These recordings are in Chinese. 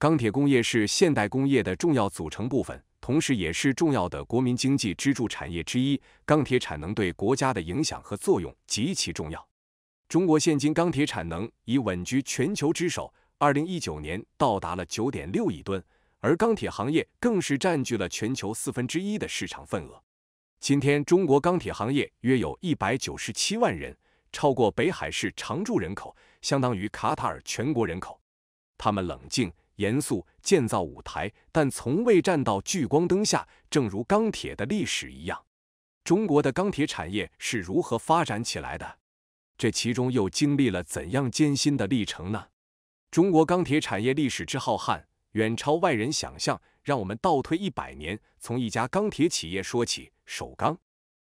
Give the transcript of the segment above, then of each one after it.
钢铁工业是现代工业的重要组成部分，同时也是重要的国民经济支柱产业之一。钢铁产能对国家的影响和作用极其重要。中国现今钢铁产能已稳居全球之首，二零一九年到达了九点六亿吨，而钢铁行业更是占据了全球四分之一的市场份额。今天，中国钢铁行业约有一百九十七万人，超过北海市常住人口，相当于卡塔尔全国人口。他们冷静。严肃建造舞台，但从未站到聚光灯下。正如钢铁的历史一样，中国的钢铁产业是如何发展起来的？这其中又经历了怎样艰辛的历程呢？中国钢铁产业历史之浩瀚，远超外人想象。让我们倒退一百年，从一家钢铁企业说起——首钢。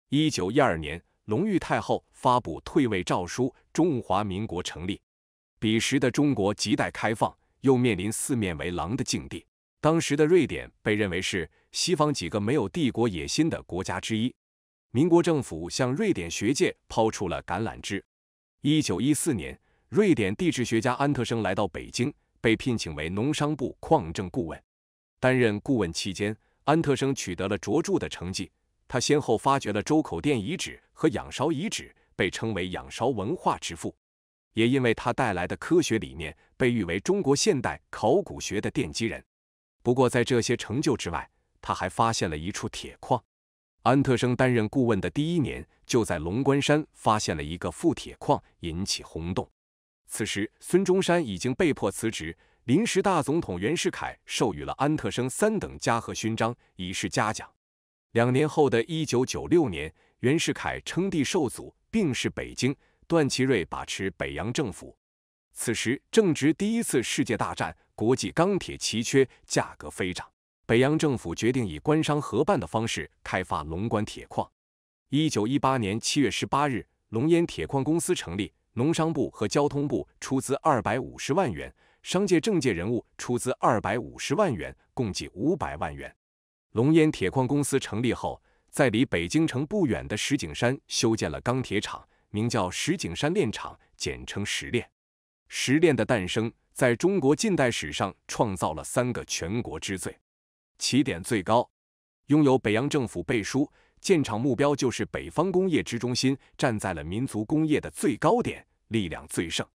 一九一二年，隆裕太后发布退位诏书，中华民国成立。彼时的中国亟待开放。又面临四面为狼的境地。当时的瑞典被认为是西方几个没有帝国野心的国家之一。民国政府向瑞典学界抛出了橄榄枝。一九一四年，瑞典地质学家安特生来到北京，被聘请为农商部矿政顾问。担任顾问期间，安特生取得了卓著的成绩。他先后发掘了周口店遗址和仰韶遗址，被称为仰韶文化之父。也因为他带来的科学理念，被誉为中国现代考古学的奠基人。不过，在这些成就之外，他还发现了一处铁矿。安特生担任顾问的第一年，就在龙关山发现了一个富铁矿，引起轰动。此时，孙中山已经被迫辞职，临时大总统袁世凯授予了安特生三等嘉禾勋章，以示嘉奖。两年后的一九九六年，袁世凯称帝受阻，病逝北京。段祺瑞把持北洋政府，此时正值第一次世界大战，国际钢铁奇缺，价格飞涨。北洋政府决定以官商合办的方式开发龙关铁矿。一九一八年七月十八日，龙烟铁矿公司成立，农商部和交通部出资二百五十万元，商界政界人物出资二百五十万元，共计五百万元。龙烟铁矿公司成立后，在离北京城不远的石景山修建了钢铁厂。名叫石景山炼厂，简称石炼。石炼的诞生，在中国近代史上创造了三个全国之最：起点最高，拥有北洋政府背书；建厂目标就是北方工业之中心，站在了民族工业的最高点，力量最盛。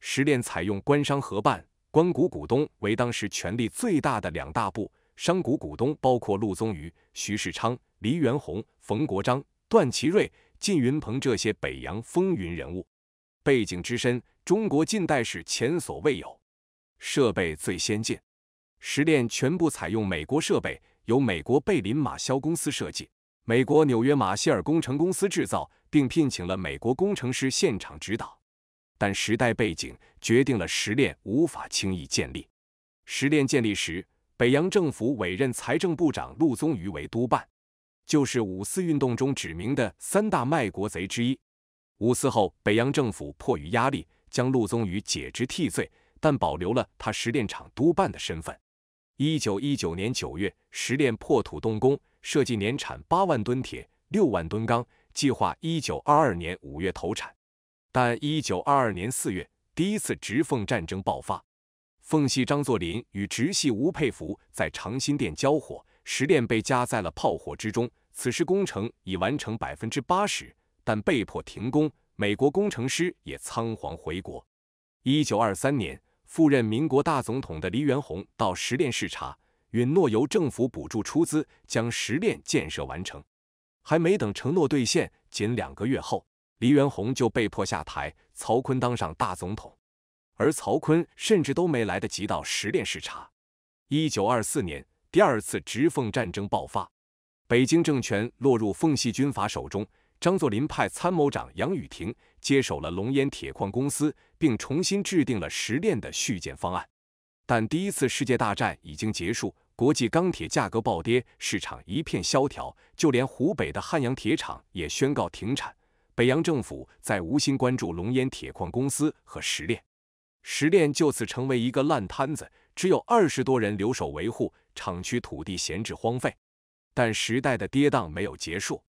石炼采用官商合办，官股股东为当时权力最大的两大部，商股股东包括陆宗舆、徐世昌、黎元洪、冯国璋、段祺瑞。靳云鹏这些北洋风云人物，背景之深，中国近代史前所未有。设备最先进，实练全部采用美国设备，由美国贝林马肖公司设计，美国纽约马歇尔工程公司制造，并聘请了美国工程师现场指导。但时代背景决定了实练无法轻易建立。实练建立时，北洋政府委任财政部长陆宗舆为督办。就是五四运动中指明的三大卖国贼之一。五四后，北洋政府迫于压力，将陆宗舆解职替罪，但保留了他石炼厂督办的身份。一九一九年九月，石炼破土动工，设计年产八万吨铁、六万吨钢，计划一九二二年五月投产。但一九二二年四月，第一次直奉战争爆发，奉系张作霖与直系吴佩孚在长辛店交火。石炼被夹在了炮火之中，此时工程已完成百分之八十，但被迫停工。美国工程师也仓皇回国。一九二三年，赴任民国大总统的黎元洪到石炼视察，允诺由政府补助出资将石炼建设完成。还没等承诺兑现，仅两个月后，黎元洪就被迫下台，曹锟当上大总统。而曹锟甚至都没来得及到石炼视察。一九二四年。第二次直奉战争爆发，北京政权落入奉系军阀手中。张作霖派参谋长杨宇霆接手了龙烟铁矿公司，并重新制定了石炼的续建方案。但第一次世界大战已经结束，国际钢铁价格暴跌，市场一片萧条，就连湖北的汉阳铁厂也宣告停产。北洋政府再无心关注龙烟铁矿公司和石炼，石炼就此成为一个烂摊子，只有二十多人留守维护。厂区土地闲置荒废，但时代的跌宕没有结束。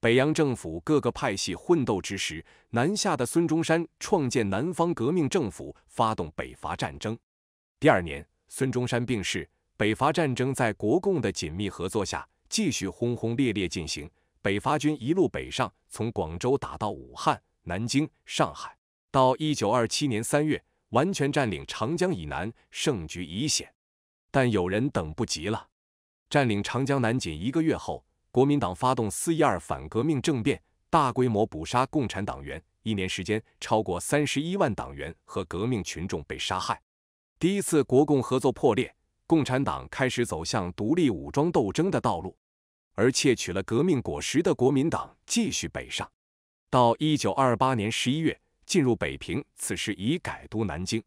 北洋政府各个派系混斗之时，南下的孙中山创建南方革命政府，发动北伐战争。第二年，孙中山病逝，北伐战争在国共的紧密合作下继续轰轰烈烈进行。北伐军一路北上，从广州打到武汉、南京、上海，到1927年3月，完全占领长江以南，胜局已显。但有人等不及了。占领长江南仅一个月后，国民党发动四一二反革命政变，大规模捕杀共产党员。一年时间，超过三十一万党员和革命群众被杀害。第一次国共合作破裂，共产党开始走向独立武装斗争的道路，而窃取了革命果实的国民党继续北上。到一九二八年十一月，进入北平，此时已改都南京。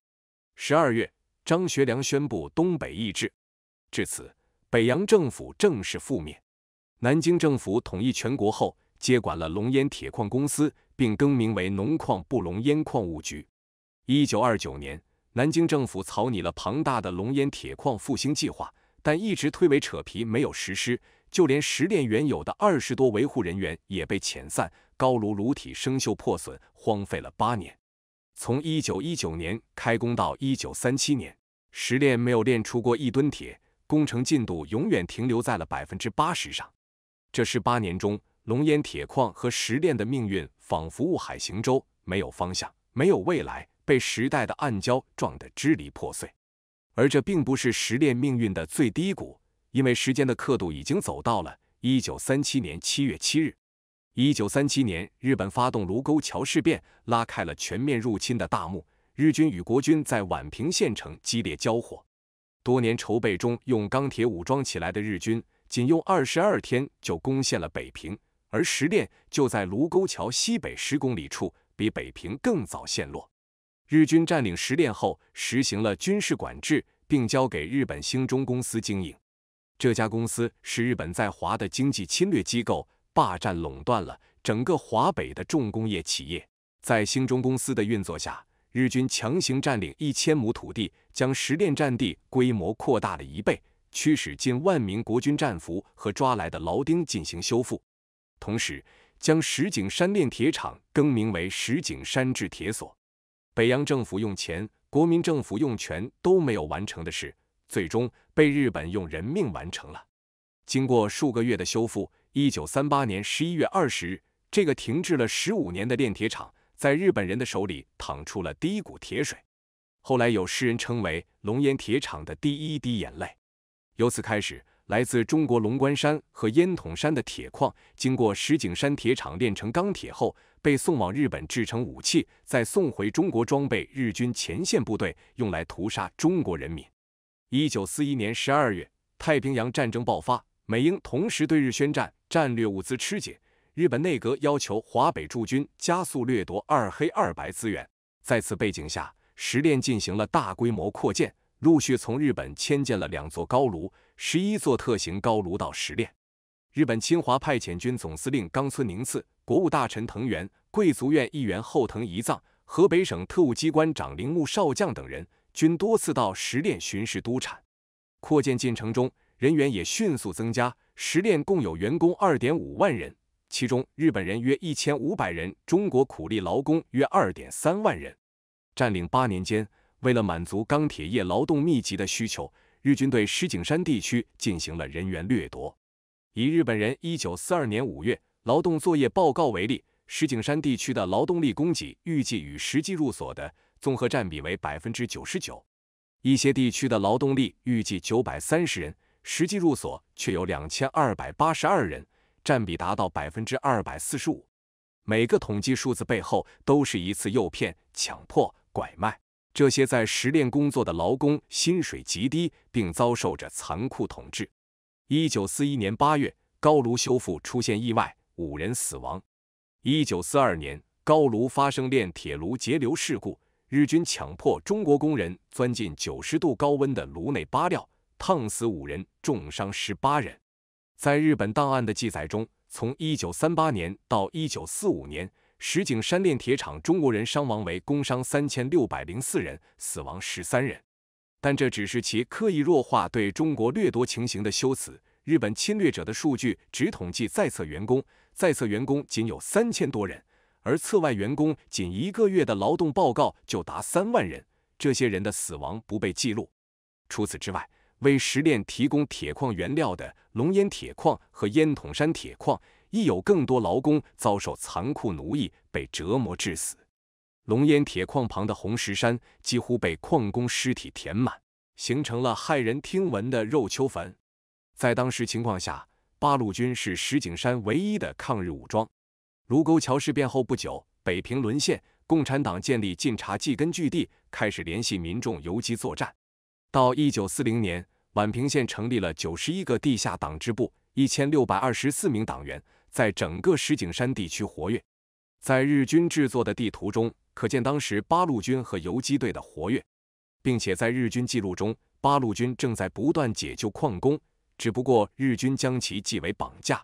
十二月。张学良宣布东北易帜，至此北洋政府正式覆灭。南京政府统一全国后，接管了龙烟铁矿公司，并更名为农矿布龙烟矿物局。一九二九年，南京政府草拟了庞大的龙烟铁矿复兴计划，但一直推诿扯皮，没有实施。就连十炼原有的二十多维护人员也被遣散，高炉炉体生锈破损，荒废了八年。从一九一九年开工到一九三七年，石炼没有炼出过一吨铁，工程进度永远停留在了百分之八十上。这十八年中，龙烟铁矿和石炼的命运仿佛雾海行舟，没有方向，没有未来，被时代的暗礁撞得支离破碎。而这并不是石炼命运的最低谷，因为时间的刻度已经走到了一九三七年七月七日。一九三七年，日本发动卢沟桥事变，拉开了全面入侵的大幕。日军与国军在宛平县城激烈交火。多年筹备中，用钢铁武装起来的日军，仅用二十二天就攻陷了北平。而石店就在卢沟桥西北十公里处，比北平更早陷落。日军占领石店后，实行了军事管制，并交给日本兴中公司经营。这家公司是日本在华的经济侵略机构。霸占垄断了整个华北的重工业企业，在兴中公司的运作下，日军强行占领一千亩土地，将石炼战地规模扩大了一倍，驱使近万名国军战俘和抓来的劳丁进行修复，同时将石景山炼铁厂更名为石景山制铁所。北洋政府用钱，国民政府用权都没有完成的事，最终被日本用人命完成了。经过数个月的修复。一九三八年十一月二十日，这个停滞了十五年的炼铁厂，在日本人的手里淌出了第一股铁水，后来有诗人称为“龙烟铁厂”的第一滴眼泪。由此开始，来自中国龙关山和烟筒山的铁矿，经过石景山铁厂炼成钢铁后，被送往日本制成武器，再送回中国装备日军前线部队，用来屠杀中国人民。一九四一年十二月，太平洋战争爆发。美英同时对日宣战，战略物资吃紧。日本内阁要求华北驻军加速掠夺二黑二白资源。在此背景下，石炼进行了大规模扩建，陆续从日本迁建了两座高炉、十一座特型高炉到石炼。日本侵华派遣军总司令冈村宁次、国务大臣藤原、贵族院议员后藤一藏、河北省特务机关长铃木少将等人，均多次到石炼巡视督产。扩建进程中。人员也迅速增加，石炼共有员工二点五万人，其中日本人约一千五百人，中国苦力劳工约二点三万人。占领八年间，为了满足钢铁业劳动密集的需求，日军对石景山地区进行了人员掠夺。以日本人一九四二年五月劳动作业报告为例，石景山地区的劳动力供给预计与实际入所的综合占比为百分之九十九，一些地区的劳动力预计九百三十人。实际入所却有两千二百八十二人，占比达到百分之二百四十五。每个统计数字背后都是一次诱骗、强迫、拐卖。这些在实练工作的劳工薪水极低，并遭受着残酷统治。一九四一年八月，高炉修复出现意外，五人死亡。一九四二年，高炉发生炼铁炉截流事故，日军强迫中国工人钻进九十度高温的炉内扒料。烫死五人，重伤十八人。在日本档案的记载中，从一九三八年到一九四五年，石井山炼铁厂中国人伤亡为工伤三千六百零四人，死亡十三人。但这只是其刻意弱化对中国掠夺情形的修辞。日本侵略者的数据只统计在册员工，在册员工仅有三千多人，而册外员工仅一个月的劳动报告就达三万人，这些人的死亡不被记录。除此之外。为石炼提供铁矿原料的龙烟铁矿和烟筒山铁矿，亦有更多劳工遭受残酷奴役，被折磨致死。龙烟铁矿旁的红石山几乎被矿工尸体填满，形成了骇人听闻的肉丘坟。在当时情况下，八路军是石景山唯一的抗日武装。卢沟桥事变后不久，北平沦陷，共产党建立晋察冀根据地，开始联系民众游击作战。到一九四零年。宛平县成立了九十一个地下党支部，一千六百二十四名党员在整个石景山地区活跃。在日军制作的地图中，可见当时八路军和游击队的活跃，并且在日军记录中，八路军正在不断解救矿工，只不过日军将其记为绑架。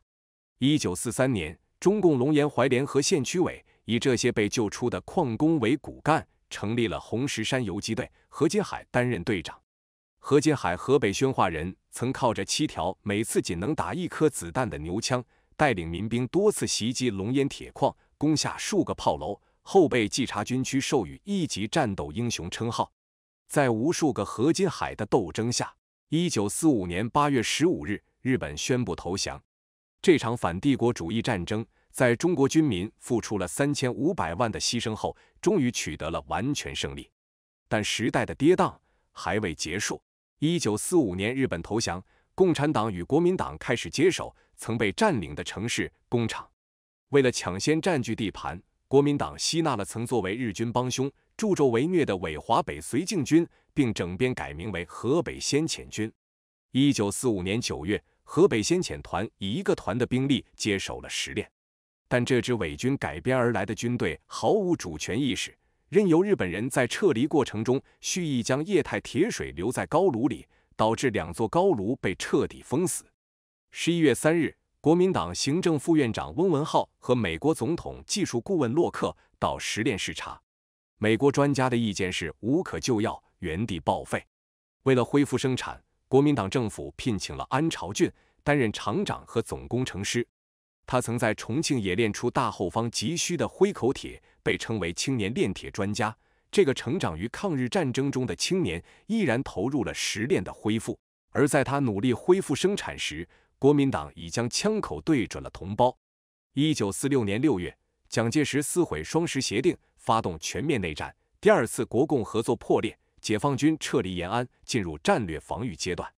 一九四三年，中共龙岩怀联合县区委以这些被救出的矿工为骨干，成立了红石山游击队，何金海担任队长。何金海，河北宣化人，曾靠着七条每次仅能打一颗子弹的牛枪，带领民兵多次袭击龙烟铁矿，攻下数个炮楼，后被冀察军区授予一级战斗英雄称号。在无数个何金海的斗争下，一九四五年八月十五日，日本宣布投降。这场反帝国主义战争，在中国军民付出了三千五百万的牺牲后，终于取得了完全胜利。但时代的跌宕还未结束。一九四五年，日本投降，共产党与国民党开始接手曾被占领的城市、工厂。为了抢先占据地盘，国民党吸纳了曾作为日军帮凶、助纣为虐的伪华北绥靖军，并整编改名为河北先遣军。一九四五年九月，河北先遣团以一个团的兵力接手了石炼，但这支伪军改编而来的军队毫无主权意识。任由日本人在撤离过程中蓄意将液态铁水留在高炉里，导致两座高炉被彻底封死。十一月三日，国民党行政副院长翁文灏和美国总统技术顾问洛克到实炼视察。美国专家的意见是无可救药，原地报废。为了恢复生产，国民党政府聘请了安朝俊担任厂长和总工程师。他曾在重庆冶炼出大后方急需的灰口铁。被称为青年炼铁专家，这个成长于抗日战争中的青年，依然投入了石炼的恢复。而在他努力恢复生产时，国民党已将枪口对准了同胞。一九四六年六月，蒋介石撕毁双十协定，发动全面内战，第二次国共合作破裂，解放军撤离延安，进入战略防御阶段。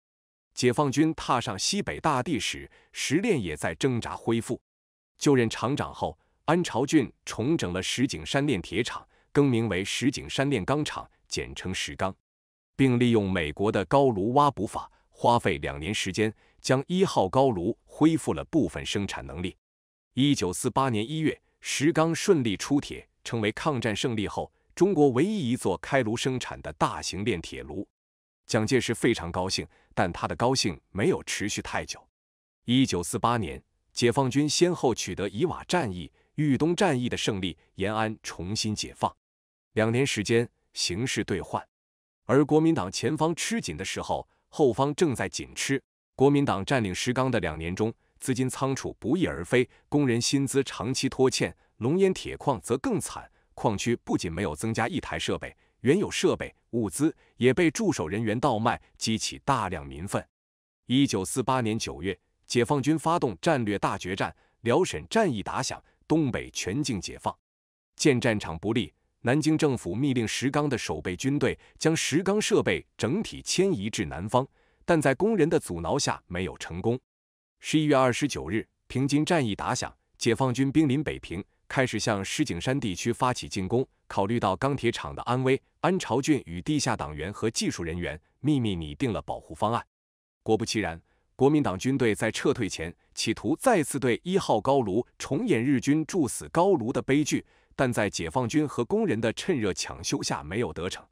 解放军踏上西北大地时，石炼也在挣扎恢复。就任厂长后。安朝俊重整了石景山炼铁厂，更名为石景山炼钢厂，简称石钢，并利用美国的高炉挖补法，花费两年时间将一号高炉恢复了部分生产能力。一九四八年一月，石钢顺利出铁，成为抗战胜利后中国唯一一座开炉生产的大型炼铁炉。蒋介石非常高兴，但他的高兴没有持续太久。一九四八年，解放军先后取得以瓦战役。豫东战役的胜利，延安重新解放。两年时间，形势兑换。而国民党前方吃紧的时候，后方正在紧吃。国民党占领石冈的两年中，资金仓储不翼而飞，工人薪资长期拖欠。龙烟铁矿则更惨，矿区不仅没有增加一台设备，原有设备物资也被驻守人员倒卖，激起大量民愤。一九四八年九月，解放军发动战略大决战，辽沈战役打响。东北全境解放，见战场不利，南京政府密令石钢的守备军队将石钢设备整体迁移至南方，但在工人的阻挠下没有成功。十一月二十九日，平津战役打响，解放军兵临北平，开始向石景山地区发起进攻。考虑到钢铁厂的安危，安朝俊与地下党员和技术人员秘密拟定了保护方案。果不其然。国民党军队在撤退前，企图再次对一号高炉重演日军筑死高炉的悲剧，但在解放军和工人的趁热抢修下没有得逞。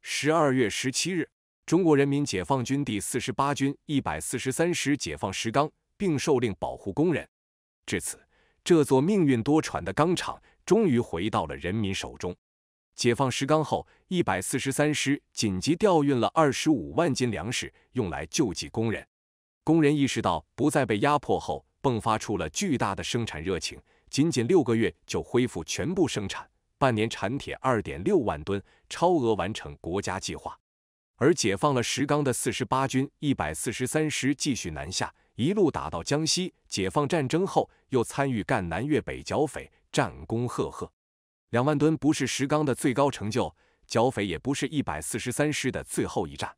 十二月十七日，中国人民解放军第四十八军一百四十三师解放石钢，并受令保护工人。至此，这座命运多舛的钢厂终于回到了人民手中。解放石钢后，一百四十三师紧急调运了二十五万斤粮食，用来救济工人。工人意识到不再被压迫后，迸发出了巨大的生产热情，仅仅六个月就恢复全部生产，半年产铁二点六万吨，超额完成国家计划。而解放了石钢的四十八军一百四十三师继续南下，一路打到江西，解放战争后又参与赣南粤北剿匪，战功赫赫。两万吨不是石钢的最高成就，剿匪也不是一百四十三师的最后一战。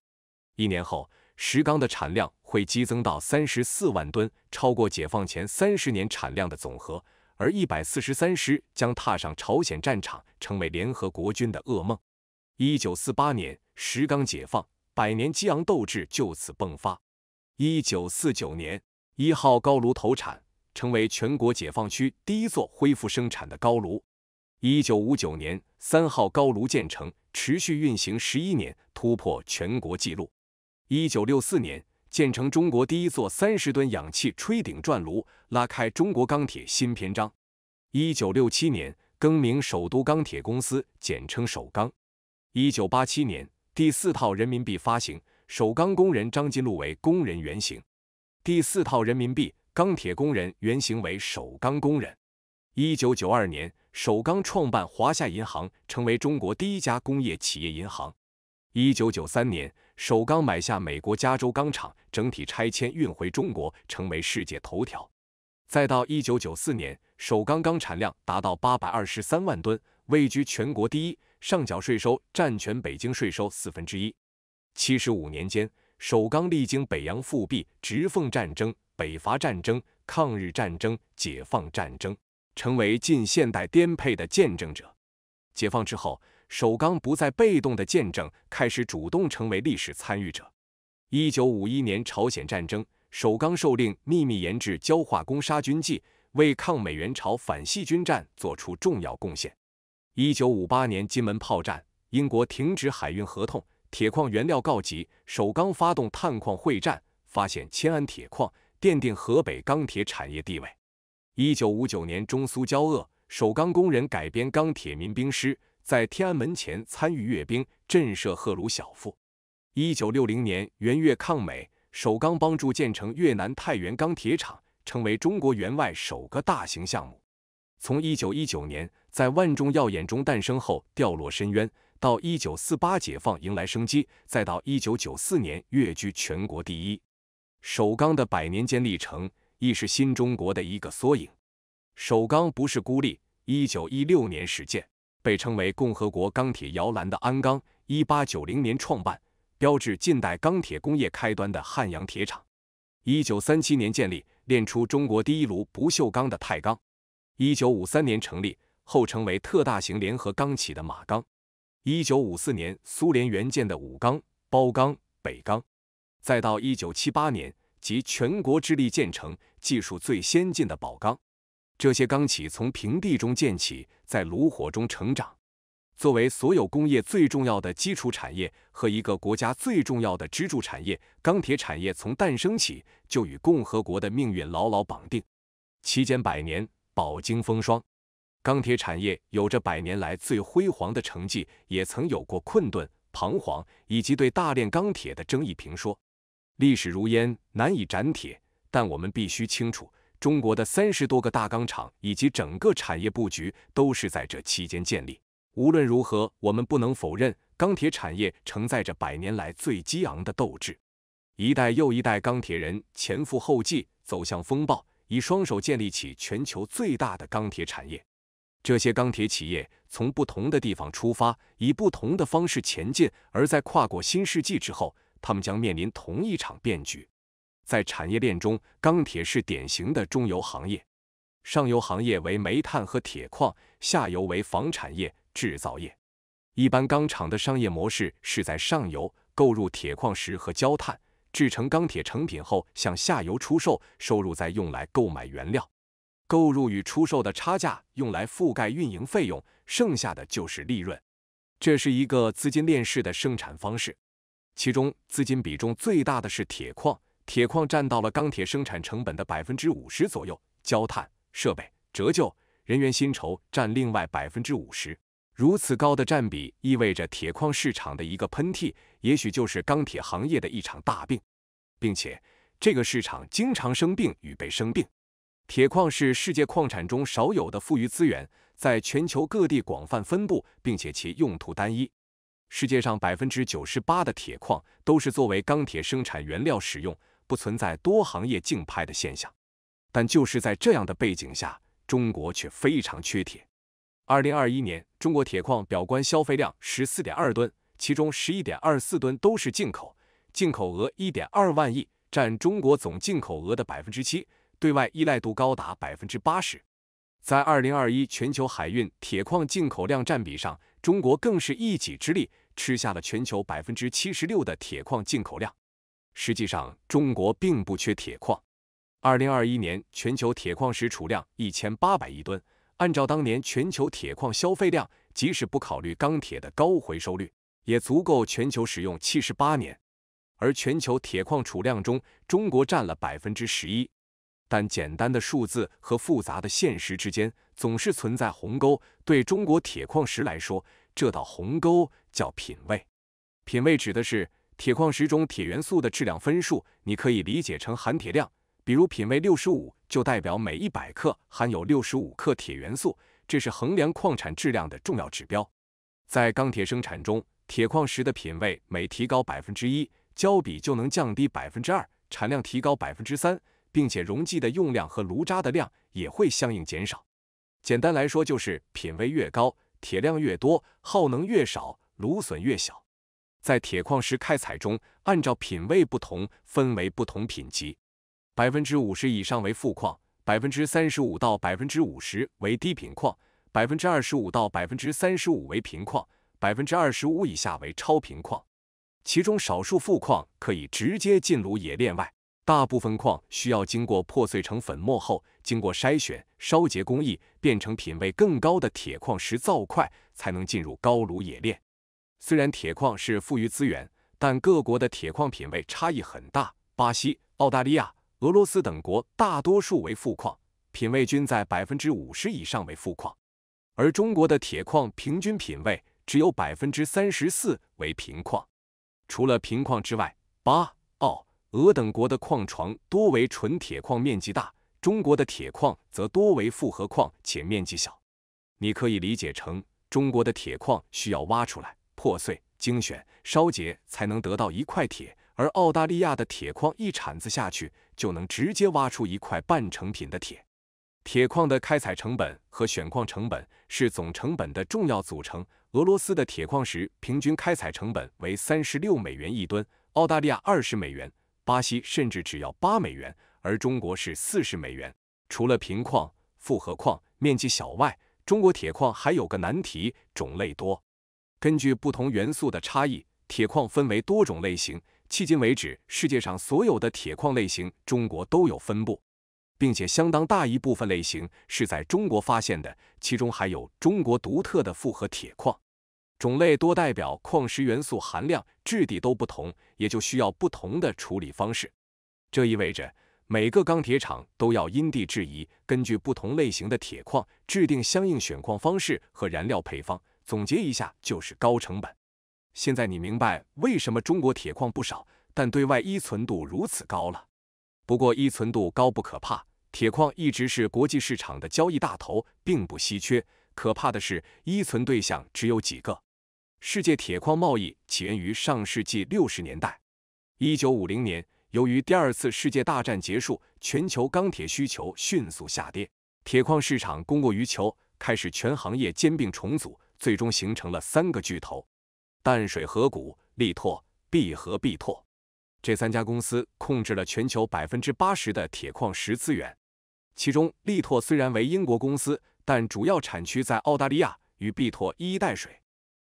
一年后。石钢的产量会激增到三十四万吨，超过解放前三十年产量的总和。而一百四十三师将踏上朝鲜战场，成为联合国军的噩梦。一九四八年，石钢解放，百年激昂斗志就此迸发。一九四九年，一号高炉投产，成为全国解放区第一座恢复生产的高炉。一九五九年，三号高炉建成，持续运行十一年，突破全国纪录。一九六四年建成中国第一座三十吨氧气吹顶转炉，拉开中国钢铁新篇章。一九六七年更名首都钢铁公司，简称首钢。一九八七年第四套人民币发行，首钢工人张金禄为工人原型。第四套人民币钢铁工人原型为首钢工人。一九九二年首钢创办华夏银行，成为中国第一家工业企业银行。一九九三年，首钢买下美国加州钢厂，整体拆迁运回中国，成为世界头条。再到一九九四年，首钢钢产量达到八百二十三万吨，位居全国第一，上缴税收占全北京税收四分之一。七十五年间，首钢历经北洋复辟、直奉战争、北伐战争、抗日战争、解放战争，成为近现代颠沛的见证者。解放之后。首钢不再被动的见证，开始主动成为历史参与者。一九五一年朝鲜战争，首钢受令秘密研制焦化工杀菌剂，为抗美援朝反细菌战做出重要贡献。一九五八年金门炮战，英国停止海运合同，铁矿原料告急，首钢发动探矿会战，发现迁安铁矿，奠定河北钢铁产业地位。一九五九年中苏交恶，首钢工人改编钢铁民兵师。在天安门前参与阅兵，震慑赫鲁晓夫。一九六零年援越抗美，首钢帮助建成越南太原钢铁厂，成为中国援外首个大型项目。从一九一九年在万众耀眼中诞生后掉落深渊，到一九四八解放迎来生机，再到一九九四年跃居全国第一，首钢的百年间历程亦是新中国的一个缩影。首钢不是孤立，一九一六年始建。被称为共和国钢铁摇篮的鞍钢，一八九零年创办，标志近代钢铁工业开端的汉阳铁厂，一九三七年建立，炼出中国第一炉不锈钢的太钢，一九五三年成立后成为特大型联合钢企的马钢，一九五四年苏联援建的武钢、包钢、北钢，再到一九七八年集全国之力建成技术最先进的宝钢。这些钢企从平地中建起，在炉火中成长。作为所有工业最重要的基础产业和一个国家最重要的支柱产业，钢铁产业从诞生起就与共和国的命运牢牢绑定。其间百年饱经风霜，钢铁产业有着百年来最辉煌的成绩，也曾有过困顿、彷徨以及对大炼钢铁的争议评说。历史如烟，难以斩铁，但我们必须清楚。中国的三十多个大钢厂以及整个产业布局都是在这期间建立。无论如何，我们不能否认，钢铁产业承载着百年来最激昂的斗志。一代又一代钢铁人前赴后继，走向风暴，以双手建立起全球最大的钢铁产业。这些钢铁企业从不同的地方出发，以不同的方式前进，而在跨过新世纪之后，他们将面临同一场变局。在产业链中，钢铁是典型的中游行业，上游行业为煤炭和铁矿，下游为房产业、制造业。一般钢厂的商业模式是在上游购入铁矿石和焦炭，制成钢铁成品后向下游出售，收入再用来购买原料，购入与出售的差价用来覆盖运营费用，剩下的就是利润。这是一个资金链式的生产方式，其中资金比重最大的是铁矿。铁矿占到了钢铁生产成本的百分之五十左右，焦炭、设备折旧、人员薪酬占另外百分之五十。如此高的占比意味着铁矿市场的一个喷嚏，也许就是钢铁行业的一场大病，并且这个市场经常生病与被生病。铁矿是世界矿产中少有的富余资源，在全球各地广泛分布，并且其用途单一。世界上百分之九十八的铁矿都是作为钢铁生产原料使用。不存在多行业竞拍的现象，但就是在这样的背景下，中国却非常缺铁。二零二一年，中国铁矿表观消费量十四点二吨，其中十一点二四吨都是进口，进口额一点二万亿，占中国总进口额的百分之七，对外依赖度高达百分之八十。在二零二一全球海运铁矿进口量占比上，中国更是一己之力吃下了全球百分之七十六的铁矿进口量。实际上，中国并不缺铁矿。二零二一年全球铁矿石储量一千八百亿吨，按照当年全球铁矿消费量，即使不考虑钢铁的高回收率，也足够全球使用七十八年。而全球铁矿储量中，中国占了百分之十一。但简单的数字和复杂的现实之间，总是存在鸿沟。对中国铁矿石来说，这道鸿沟叫品位。品位指的是。铁矿石中铁元素的质量分数，你可以理解成含铁量。比如品位六十五，就代表每一百克含有六十五克铁元素。这是衡量矿产质量的重要指标。在钢铁生产中，铁矿石的品位每提高百分之一，焦比就能降低百分之二，产量提高百分之三，并且溶剂的用量和炉渣的量也会相应减少。简单来说，就是品位越高，铁量越多，耗能越少，炉损越小。在铁矿石开采中，按照品位不同分为不同品级：百分之五十以上为富矿，百分之三十五到百分之五十为低品矿，百分之二十五到百分之三十五为贫矿，百分之二十五以下为超贫矿。其中，少数富矿可以直接进炉冶炼，外大部分矿需要经过破碎成粉末后，经过筛选、烧结工艺，变成品位更高的铁矿石造块，才能进入高炉冶炼。虽然铁矿是富余资源，但各国的铁矿品位差异很大。巴西、澳大利亚、俄罗斯等国大多数为富矿，品位均在百分之五十以上为富矿；而中国的铁矿平均品位只有百分之三十四为贫矿。除了贫矿之外，巴、澳、俄等国的矿床多为纯铁矿，面积大；中国的铁矿则多为复合矿，且面积小。你可以理解成中国的铁矿需要挖出来。破碎、精选、烧结才能得到一块铁，而澳大利亚的铁矿一铲子下去就能直接挖出一块半成品的铁。铁矿的开采成本和选矿成本是总成本的重要组成。俄罗斯的铁矿石平均开采成本为三十六美元一吨，澳大利亚二十美元，巴西甚至只要八美元，而中国是四十美元。除了贫矿、复合矿面积小外，中国铁矿还有个难题：种类多。根据不同元素的差异，铁矿分为多种类型。迄今为止，世界上所有的铁矿类型，中国都有分布，并且相当大一部分类型是在中国发现的。其中还有中国独特的复合铁矿，种类多，代表矿石元素含量、质地都不同，也就需要不同的处理方式。这意味着每个钢铁厂都要因地制宜，根据不同类型的铁矿制定相应选矿方式和燃料配方。总结一下就是高成本。现在你明白为什么中国铁矿不少，但对外依存度如此高了。不过依存度高不可怕，铁矿一直是国际市场的交易大头，并不稀缺。可怕的是依存对象只有几个。世界铁矿贸易起源于上世纪六十年代。一九五零年，由于第二次世界大战结束，全球钢铁需求迅速下跌，铁矿市场供过于求，开始全行业兼并重组。最终形成了三个巨头：淡水河谷、力拓、必和必拓。这三家公司控制了全球百分之八十的铁矿石资源。其中，力拓虽然为英国公司，但主要产区在澳大利亚，与必拓一衣带水。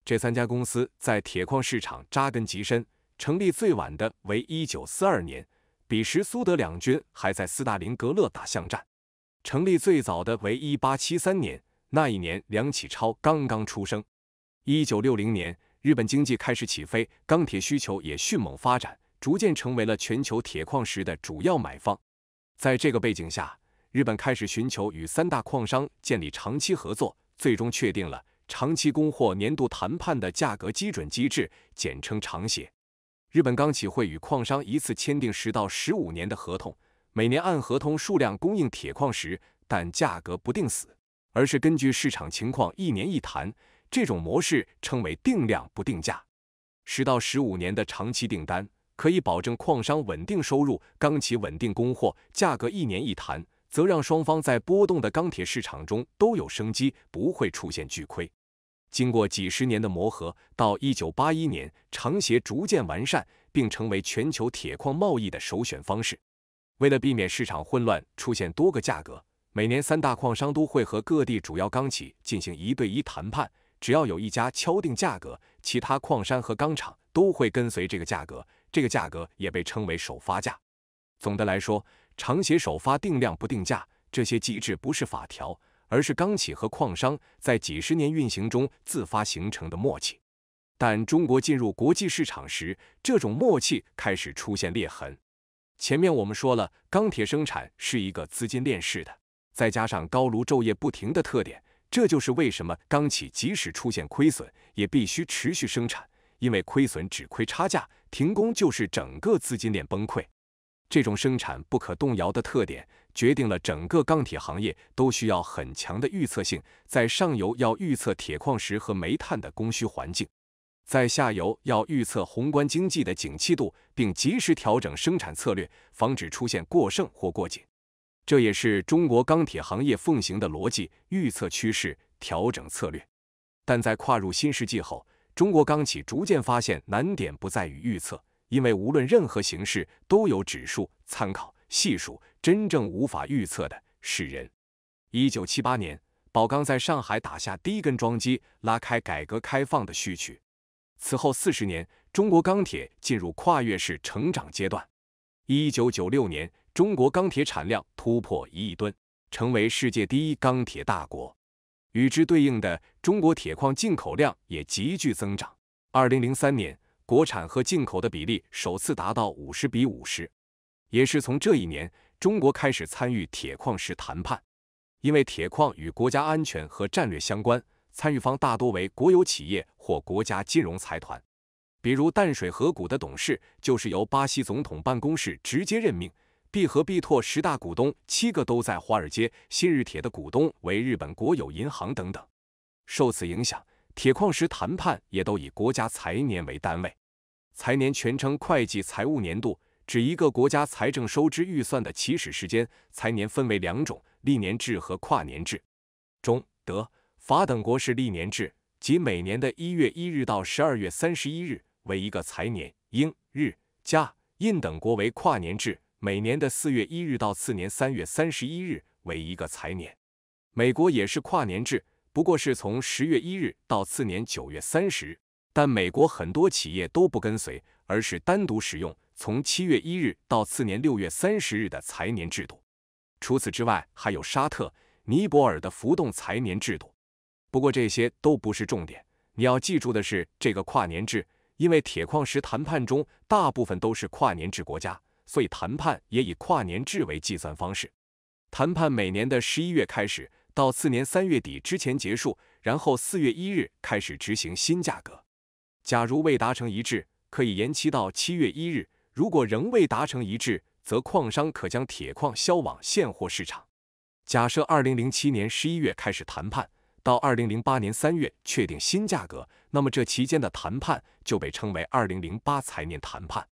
这三家公司在铁矿市场扎根极深。成立最晚的为一九四二年，彼时苏德两军还在斯大林格勒打巷战；成立最早的为一八七三年。那一年，梁启超刚刚出生。一九六零年，日本经济开始起飞，钢铁需求也迅猛发展，逐渐成为了全球铁矿石的主要买方。在这个背景下，日本开始寻求与三大矿商建立长期合作，最终确定了长期供货、年度谈判的价格基准机制，简称“长协”。日本钢企会与矿商一次签订十到十五年的合同，每年按合同数量供应铁矿石，但价格不定死。而是根据市场情况一年一谈，这种模式称为定量不定价。十到十五年的长期订单可以保证矿商稳定收入，钢企稳定供货。价格一年一谈，则让双方在波动的钢铁市场中都有生机，不会出现巨亏。经过几十年的磨合，到一九八一年，长协逐渐完善，并成为全球铁矿贸易的首选方式。为了避免市场混乱，出现多个价格。每年三大矿商都会和各地主要钢企进行一对一谈判，只要有一家敲定价格，其他矿山和钢厂都会跟随这个价格。这个价格也被称为首发价。总的来说，长协首发定量不定价，这些机制不是法条，而是钢企和矿商在几十年运行中自发形成的默契。但中国进入国际市场时，这种默契开始出现裂痕。前面我们说了，钢铁生产是一个资金链式的。再加上高炉昼夜不停的特点，这就是为什么钢企即使出现亏损，也必须持续生产，因为亏损只亏差价，停工就是整个资金链崩溃。这种生产不可动摇的特点，决定了整个钢铁行业都需要很强的预测性。在上游要预测铁矿石和煤炭的供需环境，在下游要预测宏观经济的景气度，并及时调整生产策略，防止出现过剩或过紧。这也是中国钢铁行业奉行的逻辑：预测趋势，调整策略。但在跨入新世纪后，中国钢企逐渐发现，难点不在于预测，因为无论任何形式，都有指数参考系数。真正无法预测的是人。一九七八年，宝钢在上海打下第一根桩基，拉开改革开放的序曲。此后四十年，中国钢铁进入跨越式成长阶段。一九九六年。中国钢铁产量突破一亿吨，成为世界第一钢铁大国。与之对应的，中国铁矿进口量也急剧增长。二零零三年，国产和进口的比例首次达到五十比五十，也是从这一年，中国开始参与铁矿石谈判。因为铁矿与国家安全和战略相关，参与方大多为国有企业或国家金融财团，比如淡水河谷的董事就是由巴西总统办公室直接任命。必和必拓十大股东七个都在华尔街，新日铁的股东为日本国有银行等等。受此影响，铁矿石谈判也都以国家财年为单位。财年全称会计财务年度，指一个国家财政收支预算的起始时间。财年分为两种：历年制和跨年制。中、德、法等国是历年制，即每年的一月一日到十二月三十一日为一个财年；英、日、加、印等国为跨年制。每年的四月一日到次年三月三十一日为一个财年，美国也是跨年制，不过是从十月一日到次年九月三十日。但美国很多企业都不跟随，而是单独使用从七月一日到次年六月三十日的财年制度。除此之外，还有沙特、尼泊尔的浮动财年制度。不过这些都不是重点，你要记住的是这个跨年制，因为铁矿石谈判中大部分都是跨年制国家。所以谈判也以跨年制为计算方式，谈判每年的十一月开始，到次年三月底之前结束，然后四月一日开始执行新价格。假如未达成一致，可以延期到七月一日。如果仍未达成一致，则矿商可将铁矿销往现货市场。假设二零零七年十一月开始谈判，到二零零八年三月确定新价格，那么这期间的谈判就被称为二零零八财年谈判。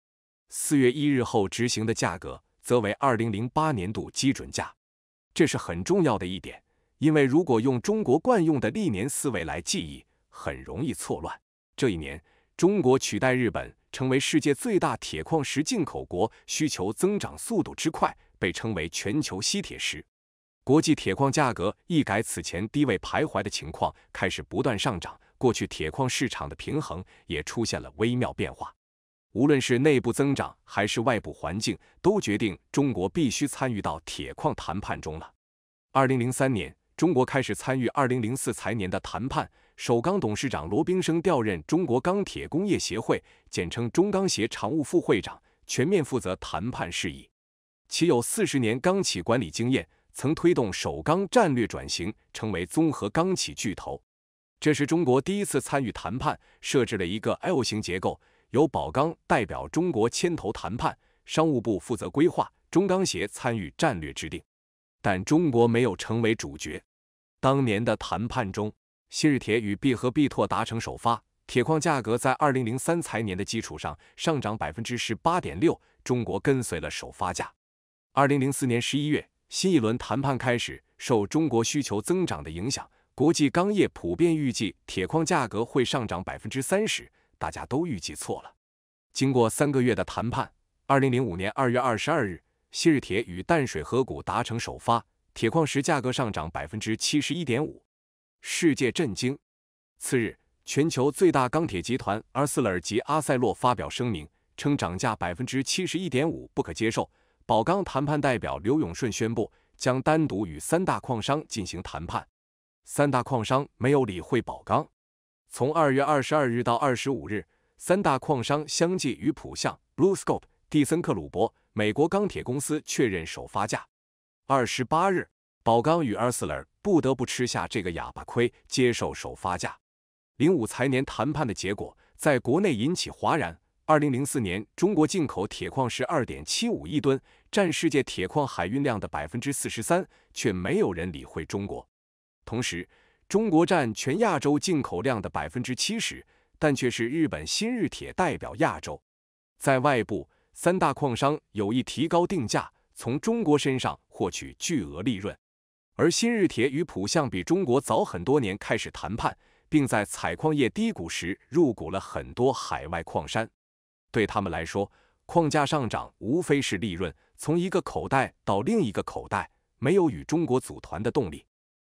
四月一日后执行的价格则为二零零八年度基准价，这是很重要的一点，因为如果用中国惯用的历年思维来记忆，很容易错乱。这一年，中国取代日本成为世界最大铁矿石进口国，需求增长速度之快，被称为“全球吸铁石”。国际铁矿价格一改此前低位徘徊的情况，开始不断上涨。过去铁矿市场的平衡也出现了微妙变化。无论是内部增长还是外部环境，都决定中国必须参与到铁矿谈判中了。二零零三年，中国开始参与二零零四财年的谈判。首钢董事长罗冰生调任中国钢铁工业协会（简称中钢协）常务副会长，全面负责谈判事宜。其有四十年钢企管理经验，曾推动首钢战略转型，成为综合钢企巨头。这是中国第一次参与谈判，设置了一个 L 型结构。由宝钢代表中国牵头谈判，商务部负责规划，中钢协参与战略制定，但中国没有成为主角。当年的谈判中，新日铁与必和必拓达成首发，铁矿价格在2003财年的基础上上涨18.6%，中国跟随了首发价。2004年11月，新一轮谈判开始，受中国需求增长的影响，国际钢业普遍预计铁矿价格会上涨30%。大家都预计错了。经过三个月的谈判，二零零五年二月二十二日，昔日铁与淡水河谷达成首发，铁矿石价格上涨百分之七十一点五，世界震惊。次日，全球最大钢铁集团阿斯勒及阿塞洛发表声明，称涨价百分之七十一点五不可接受。宝钢谈判代表刘永顺宣布，将单独与三大矿商进行谈判。三大矿商没有理会宝钢。从二月二十二日到二十五日，三大矿商相继与普项、BlueScope、蒂森克鲁伯、美国钢铁公司确认首发价。二十八日，宝钢与 a r e l 不得不吃下这个哑巴亏，接受首发价。零五财年谈判的结果在国内引起哗然。二零零四年，中国进口铁矿石二点七五亿吨，占世界铁矿海运量的百分之四十三，却没有人理会中国。同时，中国占全亚洲进口量的百分之七十，但却是日本新日铁代表亚洲。在外部，三大矿商有意提高定价，从中国身上获取巨额利润。而新日铁与浦项比，中国早很多年开始谈判，并在采矿业低谷时入股了很多海外矿山。对他们来说，矿价上涨无非是利润从一个口袋到另一个口袋，没有与中国组团的动力。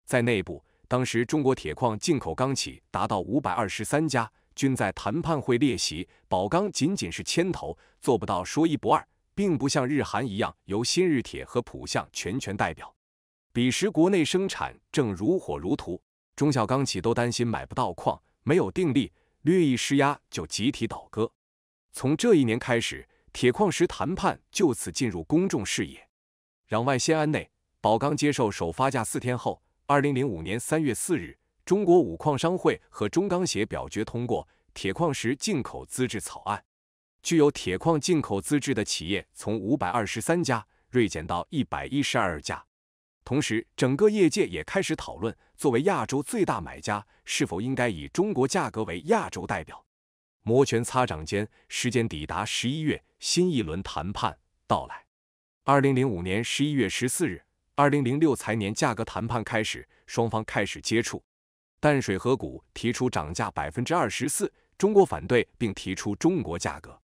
在内部。当时中国铁矿进口钢企达到五百二十三家，均在谈判会列席，宝钢仅仅是牵头，做不到说一不二，并不像日韩一样由新日铁和浦项全权代表。彼时国内生产正如火如荼，中小钢企都担心买不到矿，没有定力，略一施压就集体倒戈。从这一年开始，铁矿石谈判就此进入公众视野。攘外先安内，宝钢接受首发价四天后。二零零五年三月四日，中国五矿商会和中钢协表决通过铁矿石进口资质草案。具有铁矿进口资质的企业从五百二十三家锐减到一百一十二家。同时，整个业界也开始讨论，作为亚洲最大买家，是否应该以中国价格为亚洲代表。摩拳擦掌间，时间抵达十一月，新一轮谈判到来。二零零五年十一月十四日。二零零六财年价格谈判开始，双方开始接触。淡水河谷提出涨价百分之二十四，中国反对并提出中国价格。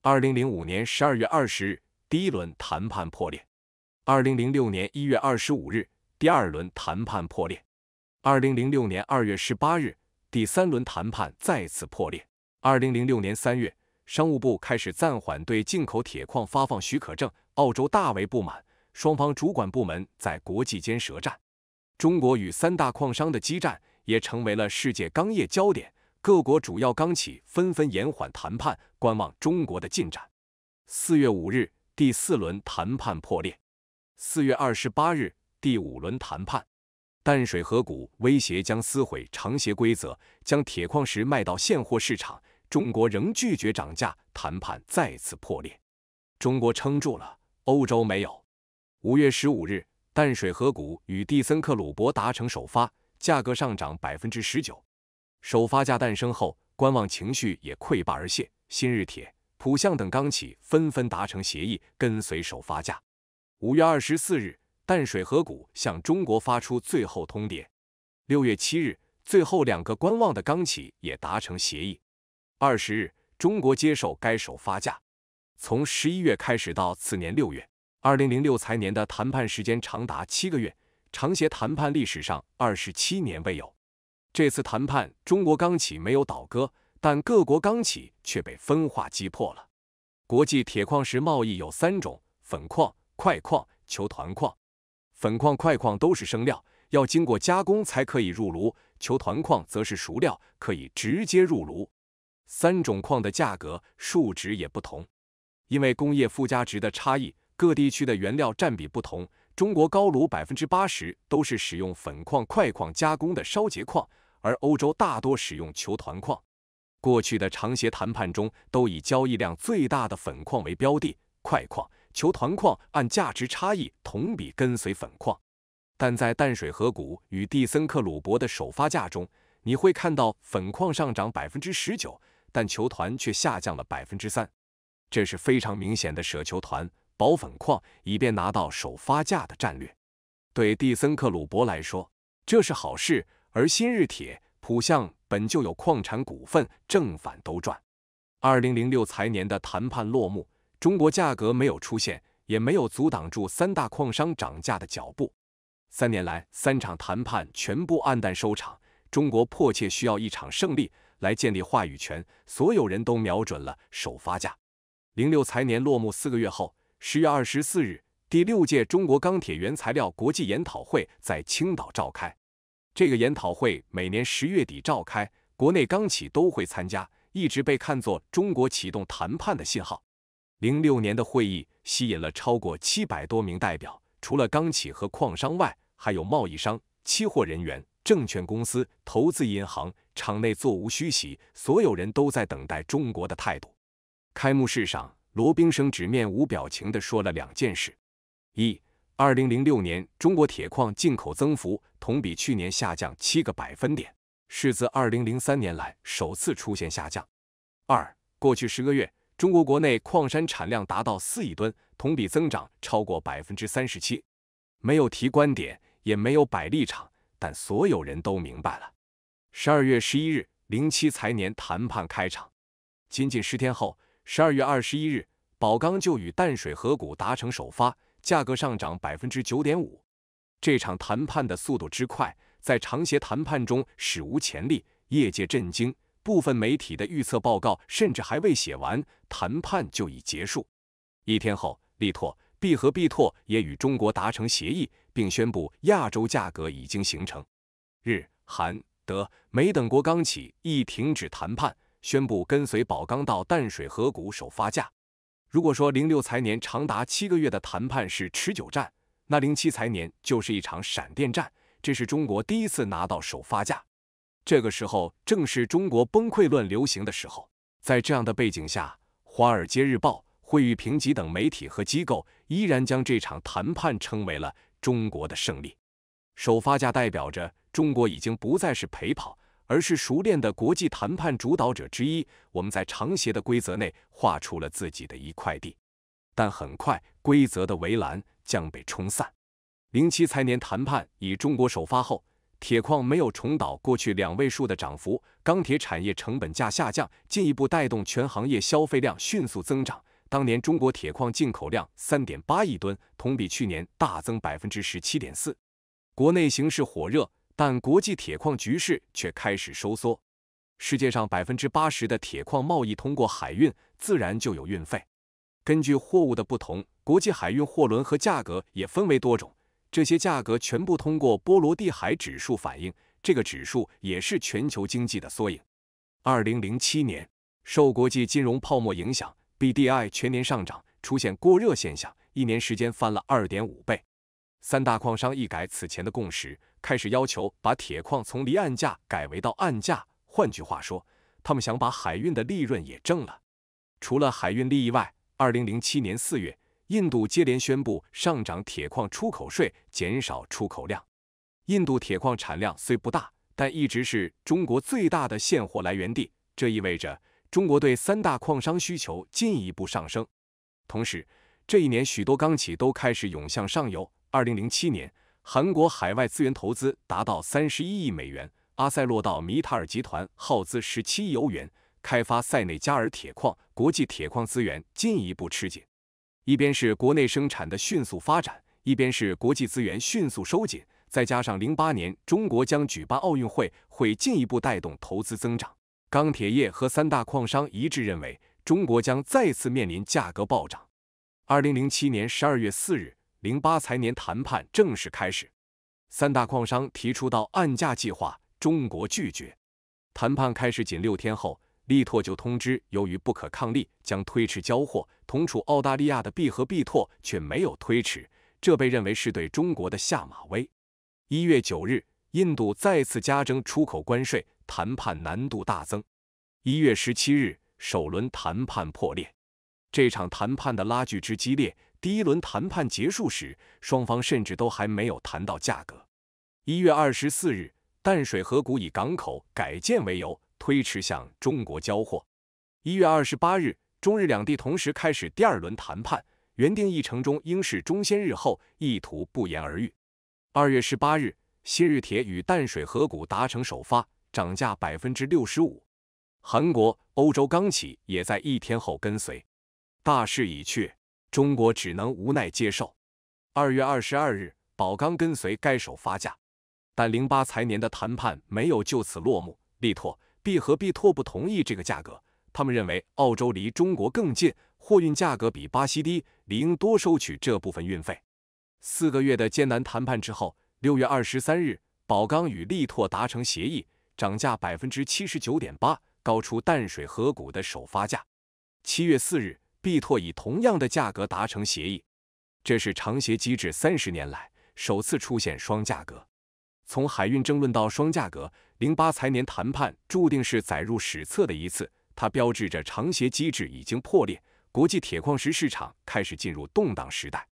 二零零五年十二月二十日，第一轮谈判破裂。二零零六年一月二十五日，第二轮谈判破裂。二零零六年二月十八日，第三轮谈判再次破裂。二零零六年三月，商务部开始暂缓对进口铁矿发放许可证，澳洲大为不满。双方主管部门在国际间舌战，中国与三大矿商的激战也成为了世界钢业焦点。各国主要钢企纷纷延缓谈判，观望中国的进展。四月五日，第四轮谈判破裂；四月二十八日，第五轮谈判，淡水河谷威胁将撕毁长协规则，将铁矿石卖到现货市场。中国仍拒绝涨价，谈判再次破裂。中国撑住了，欧洲没有。五月十五日，淡水河谷与蒂森克虏伯达成首发价格上涨百分之十九。首发价诞生后，观望情绪也溃坝而泄，新日铁、浦项等钢企纷纷达成协议，跟随首发价。五月二十四日，淡水河谷向中国发出最后通牒。六月七日，最后两个观望的钢企也达成协议。二十日，中国接受该首发价。从十一月开始到次年六月。二零零六财年的谈判时间长达七个月，长协谈判历史上二十七年未有。这次谈判，中国钢企没有倒戈，但各国钢企却被分化击破了。国际铁矿石贸易有三种：粉矿、块矿、球团矿。粉矿、块矿都是生料，要经过加工才可以入炉；球团矿则是熟料，可以直接入炉。三种矿的价格数值也不同，因为工业附加值的差异。各地区的原料占比不同，中国高炉百分之八十都是使用粉矿、块矿加工的烧结矿，而欧洲大多使用球团矿。过去的长协谈判中，都以交易量最大的粉矿为标的，块矿、球团矿按价值差异同比跟随粉矿。但在淡水河谷与蒂森克鲁伯的首发价中，你会看到粉矿上涨百分之十九，但球团却下降了百分之三，这是非常明显的舍球团。保粉矿，以便拿到首发价的战略，对蒂森克虏伯来说这是好事，而新日铁、浦项本就有矿产股份，正反都赚。二零零六财年的谈判落幕，中国价格没有出现，也没有阻挡住三大矿商涨价的脚步。三年来，三场谈判全部黯淡收场，中国迫切需要一场胜利来建立话语权。所有人都瞄准了首发价。零六财年落幕四个月后。十月二十四日，第六届中国钢铁原材料国际研讨会在青岛召开。这个研讨会每年十月底召开，国内钢企都会参加，一直被看作中国启动谈判的信号。零六年的会议吸引了超过七百多名代表，除了钢企和矿商外，还有贸易商、期货人员、证券公司、投资银行，场内座无虚席，所有人都在等待中国的态度。开幕式上。罗宾生只面无表情地说了两件事：一，二零零六年中国铁矿进口增幅同比去年下降七个百分点，是自二零零三年来首次出现下降；二，过去十个月中国国内矿山产量达到四亿吨，同比增长超过百分之三十七。没有提观点，也没有摆立场，但所有人都明白了。十二月十一日，零七财年谈判开场，仅仅十天后。十二月二十一日，宝钢就与淡水河谷达成首发，价格上涨百分之九点五。这场谈判的速度之快，在长协谈判中史无前例，业界震惊。部分媒体的预测报告甚至还未写完，谈判就已结束。一天后，力拓、必和必拓也与中国达成协议，并宣布亚洲价格已经形成。日、韩、德、美等国钢企亦停止谈判。宣布跟随宝钢到淡水河谷首发价。如果说零六财年长达七个月的谈判是持久战，那零七财年就是一场闪电战。这是中国第一次拿到首发价。这个时候正是中国崩溃论流行的时候，在这样的背景下，华尔街日报、惠誉评级等媒体和机构依然将这场谈判称为了中国的胜利。首发价代表着中国已经不再是陪跑。而是熟练的国际谈判主导者之一。我们在长协的规则内画出了自己的一块地，但很快规则的围栏将被冲散。零七财年谈判以中国首发后，铁矿没有重蹈过去两位数的涨幅，钢铁产业成本价下降，进一步带动全行业消费量迅速增长。当年中国铁矿进口量三点八亿吨，同比去年大增百分之十七点四。国内形势火热。但国际铁矿局势却开始收缩。世界上百分之八十的铁矿贸易通过海运，自然就有运费。根据货物的不同，国际海运货轮和价格也分为多种。这些价格全部通过波罗的海指数反映，这个指数也是全球经济的缩影。二零零七年，受国际金融泡沫影响，BDI 全年上涨，出现过热现象，一年时间翻了二点五倍。三大矿商一改此前的共识。开始要求把铁矿从离岸价改为到岸价，换句话说，他们想把海运的利润也挣了。除了海运利益外，2007年4月，印度接连宣布上涨铁矿出口税，减少出口量。印度铁矿产量虽不大，但一直是中国最大的现货来源地，这意味着中国对三大矿商需求进一步上升。同时，这一年许多钢企都开始涌向上游。2007年。韩国海外资源投资达到三十一亿美元。阿塞洛道米塔尔集团耗资十七亿欧元开发塞内加尔铁矿，国际铁矿资源进一步吃紧。一边是国内生产的迅速发展，一边是国际资源迅速收紧，再加上零八年中国将举办奥运会，会进一步带动投资增长。钢铁业和三大矿商一致认为，中国将再次面临价格暴涨。二零零七年十二月四日。零八财年谈判正式开始，三大矿商提出到岸价计划，中国拒绝。谈判开始仅六天后，力拓就通知，由于不可抗力将推迟交货。同处澳大利亚的必和必拓却没有推迟，这被认为是对中国的下马威。一月九日，印度再次加征出口关税，谈判难度大增。一月十七日，首轮谈判破裂。这场谈判的拉锯之激烈。第一轮谈判结束时，双方甚至都还没有谈到价格。一月二十四日，淡水河谷以港口改建为由，推迟向中国交货。一月二十八日，中日两地同时开始第二轮谈判，原定议程中应是中先日后，意图不言而喻。二月十八日，新日铁与淡水河谷达成首发涨价百分之六十五，韩国、欧洲钢企也在一天后跟随。大势已去。中国只能无奈接受。二月二十二日，宝钢跟随该手发价，但零八财年的谈判没有就此落幕。力拓、B 和 B 拓不同意这个价格，他们认为澳洲离中国更近，货运价格比巴西低，理应多收取这部分运费。四个月的艰难谈判之后，六月二十三日，宝钢与力拓达成协议，涨价百分之七十九点八，高出淡水河谷的首发价。七月四日。必拓以同样的价格达成协议，这是长协机制三十年来首次出现双价格。从海运争论到双价格，零八财年谈判注定是载入史册的一次，它标志着长协机制已经破裂，国际铁矿石市场开始进入动荡时代。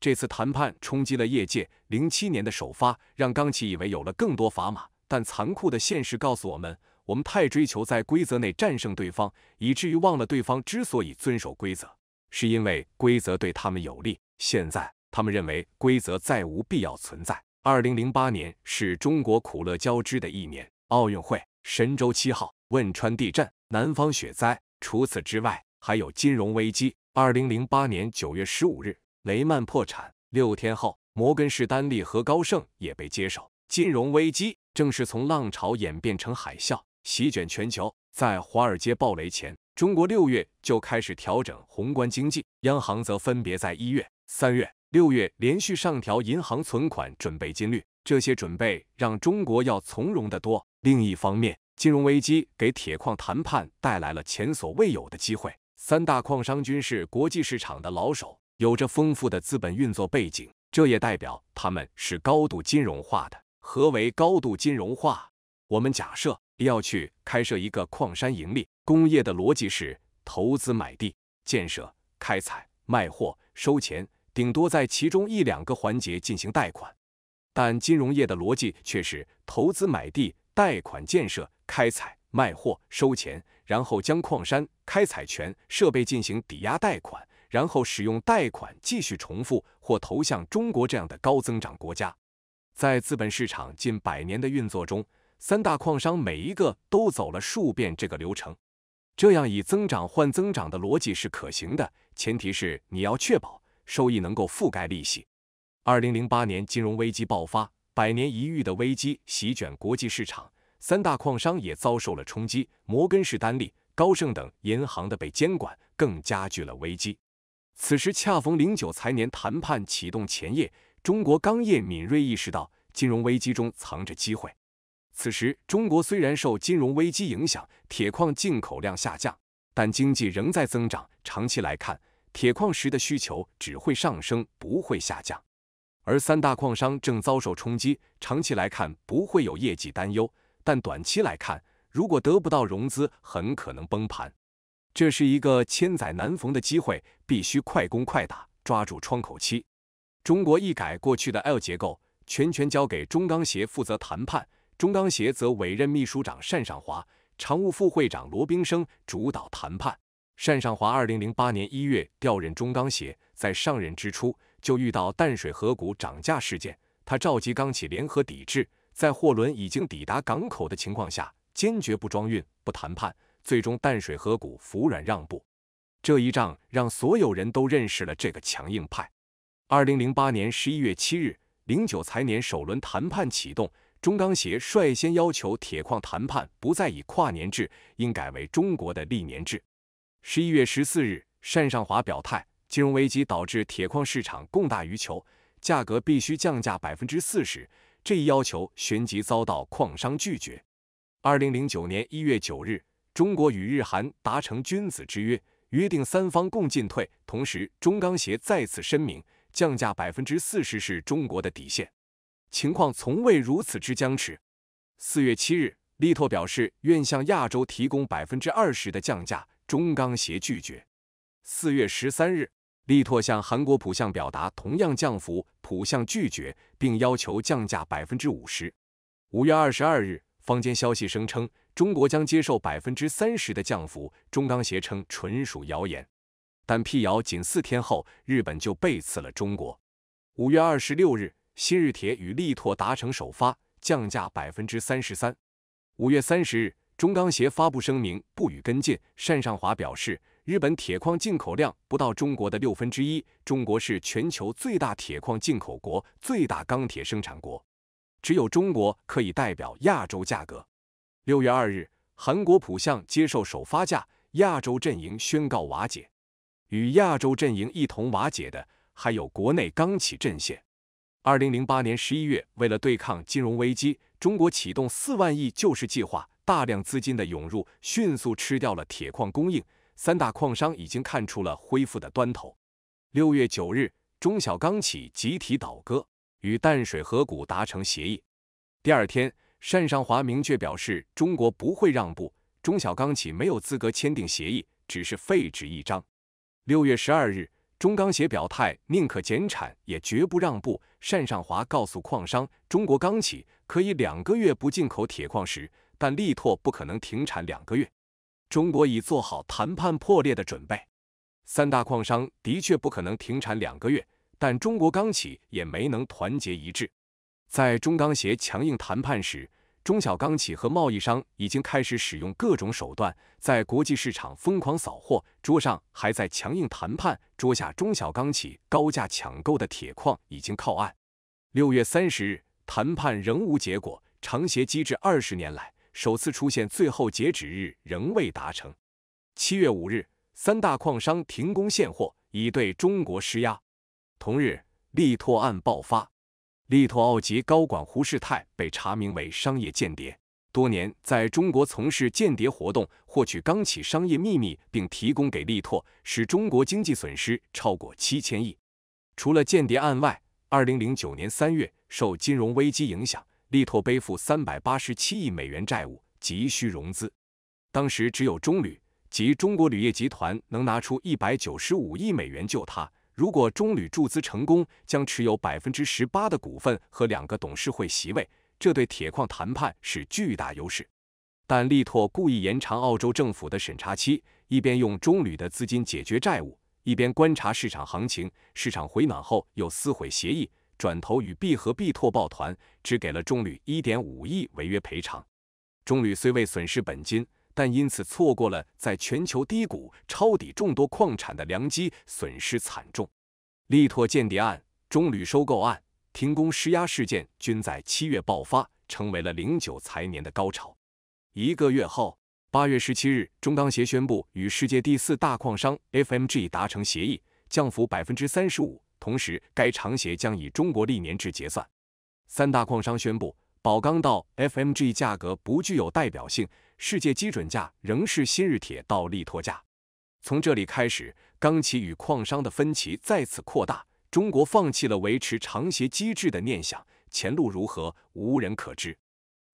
这次谈判冲击了业界，零七年的首发让钢企以为有了更多砝码，但残酷的现实告诉我们。我们太追求在规则内战胜对方，以至于忘了对方之所以遵守规则，是因为规则对他们有利。现在他们认为规则再无必要存在。二零零八年是中国苦乐交织的一年：奥运会、神舟七号、汶川地震、南方雪灾。除此之外，还有金融危机。二零零八年九月十五日，雷曼破产，六天后，摩根士丹利和高盛也被接手。金融危机正是从浪潮演变成海啸。席卷全球，在华尔街暴雷前，中国六月就开始调整宏观经济，央行则分别在一月、三月、六月连续上调银行存款准备金率。这些准备让中国要从容的多。另一方面，金融危机给铁矿谈判带来了前所未有的机会。三大矿商均是国际市场的老手，有着丰富的资本运作背景，这也代表他们是高度金融化的。何为高度金融化？我们假设。要去开设一个矿山盈利，工业的逻辑是投资买地、建设、开采、卖货、收钱，顶多在其中一两个环节进行贷款；但金融业的逻辑却是投资买地、贷款建设、开采、卖货、收钱，然后将矿山、开采权、设备进行抵押贷款，然后使用贷款继续重复或投向中国这样的高增长国家。在资本市场近百年的运作中。三大矿商每一个都走了数遍这个流程，这样以增长换增长的逻辑是可行的，前提是你要确保收益能够覆盖利息。二零零八年金融危机爆发，百年一遇的危机席卷国际市场，三大矿商也遭受了冲击。摩根士丹利、高盛等银行的被监管，更加剧了危机。此时恰逢零九财年谈判启动前夜，中国钢业敏锐意识到金融危机中藏着机会。此时，中国虽然受金融危机影响，铁矿进口量下降，但经济仍在增长。长期来看，铁矿石的需求只会上升，不会下降。而三大矿商正遭受冲击，长期来看不会有业绩担忧，但短期来看，如果得不到融资，很可能崩盘。这是一个千载难逢的机会，必须快攻快打，抓住窗口期。中国一改过去的 L 结构，全权交给中钢协负责谈判。中钢协则委任秘书长单尚华、常务副会长罗冰生主导谈判。单尚华二零零八年一月调任中钢协，在上任之初就遇到淡水河谷涨价事件，他召集钢企联合抵制，在货轮已经抵达港口的情况下，坚决不装运、不谈判，最终淡水河谷服软让步。这一仗让所有人都认识了这个强硬派。二零零八年十一月七日，零九财年首轮谈判启动。中钢协率先要求铁矿谈判不再以跨年制，应改为中国的历年制。十一月十四日，单尚华表态，金融危机导致铁矿市场供大于求，价格必须降价百分之四十。这一要求旋即遭到矿商拒绝。二零零九年一月九日，中国与日韩达成君子之约，约定三方共进退。同时，中钢协再次声明，降价百分之四十是中国的底线。情况从未如此之僵持。四月七日，力拓表示愿向亚洲提供百分之二十的降价，中钢协拒绝。四月十三日，力拓向韩国浦项表达同样降幅，浦项拒绝，并要求降价百分之五十。五月二十二日，坊间消息声称中国将接受百分之三十的降幅，中钢协称纯属谣言。但辟谣仅四天后，日本就背刺了中国。五月二十六日。新日铁与力拓达成首发降价百分之三十三。五月三十日，中钢协发布声明不予跟进。单尚华表示，日本铁矿进口量不到中国的六分之一，中国是全球最大铁矿进口国、最大钢铁生产国，只有中国可以代表亚洲价格。六月二日，韩国浦项接受首发价，亚洲阵营宣告瓦解。与亚洲阵营一同瓦解的，还有国内钢企阵线。二零零八年十一月，为了对抗金融危机，中国启动四万亿救市计划。大量资金的涌入，迅速吃掉了铁矿供应。三大矿商已经看出了恢复的端头。六月九日，中小钢企集体倒戈，与淡水河谷达成协议。第二天，单尚华明确表示，中国不会让步，中小钢企没有资格签订协议，只是废纸一张。六月十二日。中钢协表态，宁可减产也绝不让步。单尚华告诉矿商，中国钢企可以两个月不进口铁矿石，但力拓不可能停产两个月。中国已做好谈判破裂的准备。三大矿商的确不可能停产两个月，但中国钢企也没能团结一致。在中钢协强硬谈判时，中小钢企和贸易商已经开始使用各种手段，在国际市场疯狂扫货。桌上还在强硬谈判，桌下中小钢企高价抢购的铁矿已经靠岸。六月三十日，谈判仍无结果，长协机制二十年来首次出现最后截止日仍未达成。七月五日，三大矿商停工现货，已对中国施压。同日，利拓案爆发。力拓奥吉高管胡世泰被查明为商业间谍，多年在中国从事间谍活动，获取钢企商业秘密，并提供给力拓，使中国经济损失超过七千亿。除了间谍案外，二零零九年三月，受金融危机影响，力拓背负三百八十七亿美元债务，急需融资。当时只有中铝及中国铝业集团能拿出一百九十五亿美元救他。如果中铝注资成功，将持有百分之十八的股份和两个董事会席位，这对铁矿谈判是巨大优势。但力拓故意延长澳洲政府的审查期，一边用中铝的资金解决债务，一边观察市场行情。市场回暖后，又撕毁协议，转头与必和必拓抱团，只给了中铝一点五亿违约赔偿。中铝虽未损失本金。但因此错过了在全球低谷抄底众多矿产的良机，损失惨重。力拓间谍案、中铝收购案、停工施压事件均在七月爆发，成为了零九财年的高潮。一个月后，八月十七日，中钢协宣布与世界第四大矿商 FMG 达成协议，降幅百分之三十五。同时，该长协将以中国历年制结算。三大矿商宣布。宝钢到 FMG 价格不具有代表性，世界基准价仍是新日铁到利托价。从这里开始，钢企与矿商的分歧再次扩大。中国放弃了维持长协机制的念想，前路如何，无人可知。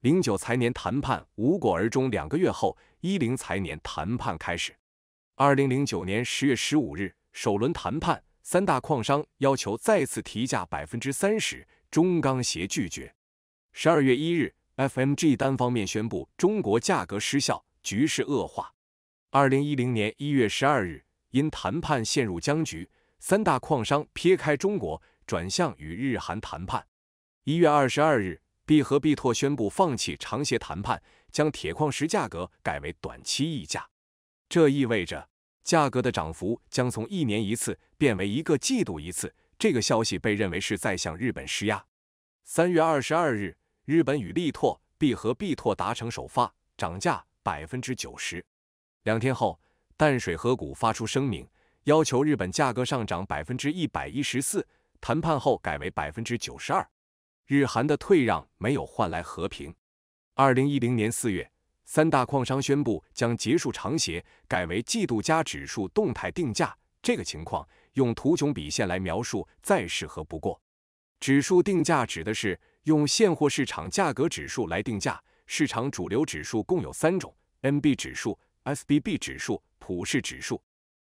零九财年谈判无果而终，两个月后，一零财年谈判开始。二零零九年十月十五日，首轮谈判，三大矿商要求再次提价百分之三十，中钢协拒绝。十二月一日，F M G 单方面宣布中国价格失效，局势恶化。二零一零年一月十二日，因谈判陷入僵局，三大矿商撇开中国，转向与日韩谈判。一月二十二日，必和必拓宣布放弃长协谈判，将铁矿石价格改为短期溢价。这意味着价格的涨幅将从一年一次变为一个季度一次。这个消息被认为是在向日本施压。三月二十二日。日本与力拓、必和必拓达成首发涨价百分之九十，两天后淡水河谷发出声明，要求日本价格上涨百分之一百一十四，谈判后改为百分之九十二。日韩的退让没有换来和平。二零一零年四月，三大矿商宣布将结束长协，改为季度加指数动态定价。这个情况用图穷匕见来描述再适合不过。指数定价指的是。用现货市场价格指数来定价，市场主流指数共有三种：NB 指数、SBB 指数、普氏指数。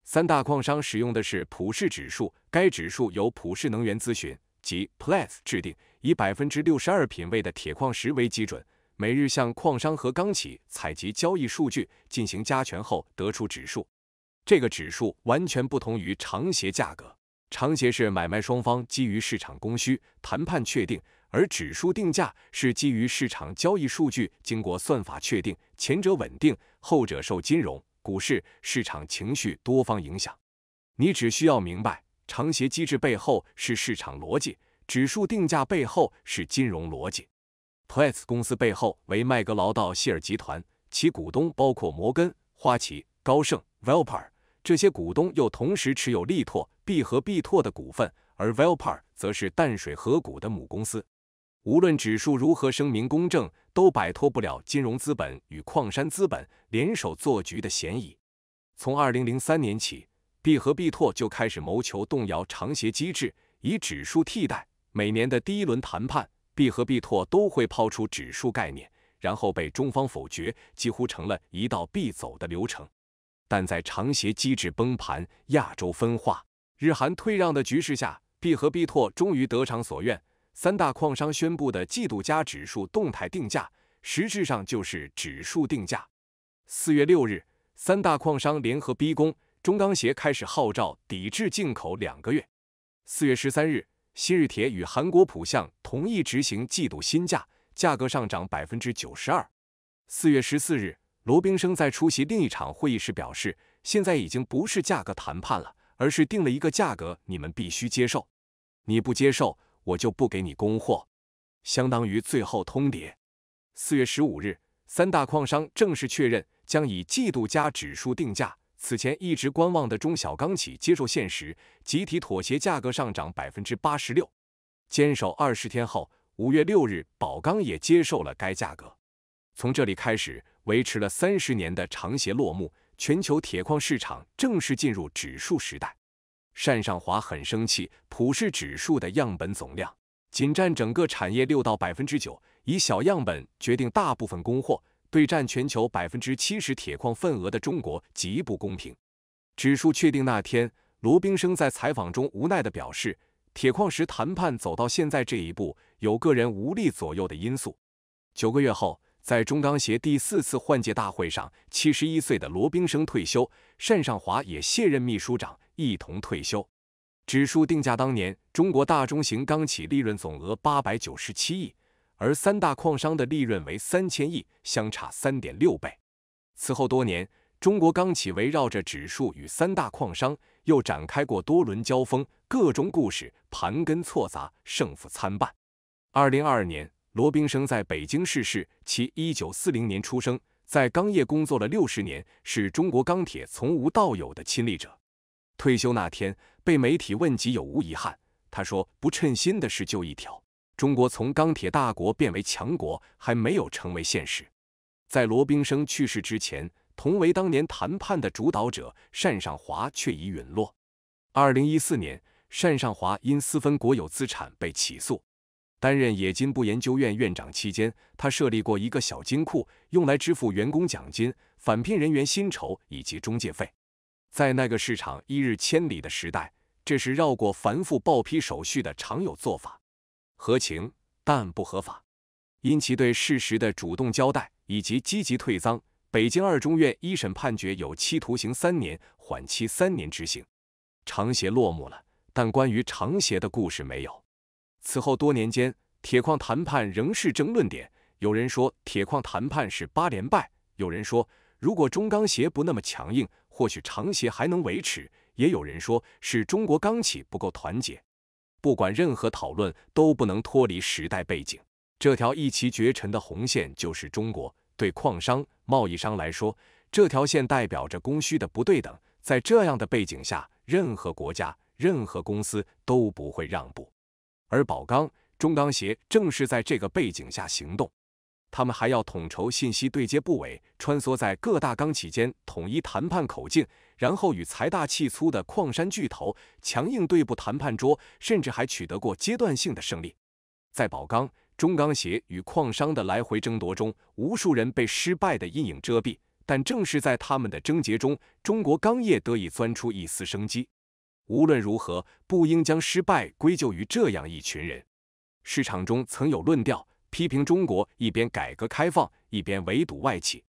三大矿商使用的是普氏指数，该指数由普氏能源咨询及 p l u s 制定，以百分之六十二品位的铁矿石为基准，每日向矿商和钢企采集交易数据，进行加权后得出指数。这个指数完全不同于长协价格，长协是买卖双方基于市场供需谈判确定。而指数定价是基于市场交易数据，经过算法确定。前者稳定，后者受金融、股市、市场情绪多方影响。你只需要明白，长协机制背后是市场逻辑，指数定价背后是金融逻辑。p l e s 公司背后为麦格劳道希尔集团，其股东包括摩根、花旗、高盛、v e l p a r 这些股东又同时持有利拓、必和必拓的股份，而 v e l p a r 则是淡水河谷的母公司。无论指数如何声明公正，都摆脱不了金融资本与矿山资本联手做局的嫌疑。从二零零三年起，币和币拓就开始谋求动摇长协机制，以指数替代。每年的第一轮谈判，币和币拓都会抛出指数概念，然后被中方否决，几乎成了一道必走的流程。但在长协机制崩盘、亚洲分化、日韩退让的局势下，币和币拓终于得偿所愿。三大矿商宣布的季度加指数动态定价，实质上就是指数定价。四月六日，三大矿商联合逼宫，中钢协开始号召抵制进口两个月。四月十三日，新日铁与韩国浦项同意执行季度新价，价格上涨百分之九十二。四月十四日，罗宾生在出席另一场会议时表示，现在已经不是价格谈判了，而是定了一个价格，你们必须接受，你不接受。我就不给你供货，相当于最后通牒。四月十五日，三大矿商正式确认将以季度加指数定价。此前一直观望的中小钢企接受现实，集体妥协，价格上涨百分之八十六。坚守二十天后，五月六日，宝钢也接受了该价格。从这里开始，维持了三十年的长协落幕，全球铁矿市场正式进入指数时代。单尚华很生气，普氏指数的样本总量仅占整个产业六到百分之九，以小样本决定大部分供货，对占全球百分之七十铁矿份额的中国极不公平。指数确定那天，罗宾生在采访中无奈地表示，铁矿石谈判走到现在这一步，有个人无力左右的因素。九个月后，在中钢协第四次换届大会上，七十一岁的罗宾生退休，单尚华也卸任秘书长。一同退休。指数定价当年，中国大中型钢企利润总额八百九十七亿，而三大矿商的利润为三千亿，相差三点六倍。此后多年，中国钢企围绕着指数与三大矿商又展开过多轮交锋，各种故事盘根错杂，胜负参半。二零二二年，罗宾生在北京逝世，其一九四零年出生，在钢业工作了六十年，是中国钢铁从无到有的亲历者。退休那天，被媒体问及有无遗憾，他说：“不称心的事就一条，中国从钢铁大国变为强国还没有成为现实。”在罗宾生去世之前，同为当年谈判的主导者单尚华却已陨落。二零一四年，单尚华因私分国有资产被起诉。担任冶金部研究院院长期间，他设立过一个小金库，用来支付员工奖金、返聘人员薪酬以及中介费。在那个市场一日千里的时代，这是绕过繁复报批手续的常有做法，合情但不合法。因其对事实的主动交代以及积极退赃，北京二中院一审判决有期徒刑三年，缓期三年执行。长协落幕了，但关于长协的故事没有。此后多年间，铁矿谈判仍是争论点。有人说铁矿谈判是八连败，有人说如果中钢协不那么强硬。或许长协还能维持，也有人说是中国钢企不够团结。不管任何讨论都不能脱离时代背景，这条一骑绝尘的红线就是中国。对矿商、贸易商来说，这条线代表着供需的不对等。在这样的背景下，任何国家、任何公司都不会让步。而宝钢、中钢协正是在这个背景下行动。他们还要统筹信息对接部委，穿梭在各大钢企间，统一谈判口径，然后与财大气粗的矿山巨头强硬对簿谈判桌，甚至还取得过阶段性的胜利。在宝钢、中钢协与矿商的来回争夺中，无数人被失败的阴影遮蔽，但正是在他们的症结中，中国钢业得以钻出一丝生机。无论如何，不应将失败归咎于这样一群人。市场中曾有论调。批评中国一边改革开放一边围堵外企，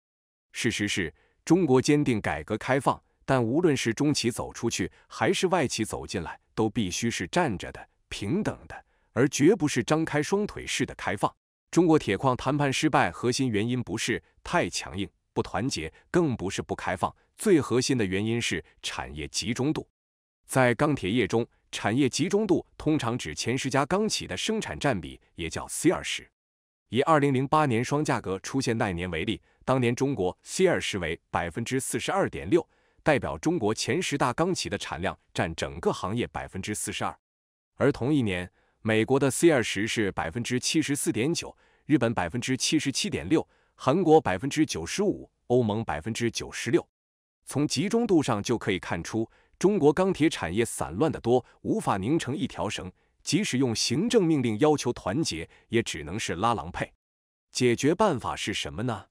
事实是中国坚定改革开放，但无论是中企走出去还是外企走进来，都必须是站着的平等的，而绝不是张开双腿式的开放。中国铁矿谈判失败，核心原因不是太强硬、不团结，更不是不开放，最核心的原因是产业集中度。在钢铁业中，产业集中度通常指前十家钢企的生产占比，也叫 CR 十。以二零零八年双价格出现那年为例，当年中国 C 二十为百分之四十二点六，代表中国前十大钢企的产量占整个行业百分之四十二。而同一年，美国的 C 二十是百分之七十四点九，日本百分之七十七点六，韩国百分之九十五，欧盟百分之九十六。从集中度上就可以看出，中国钢铁产业散乱的多，无法拧成一条绳。即使用行政命令要求团结，也只能是拉郎配。解决办法是什么呢？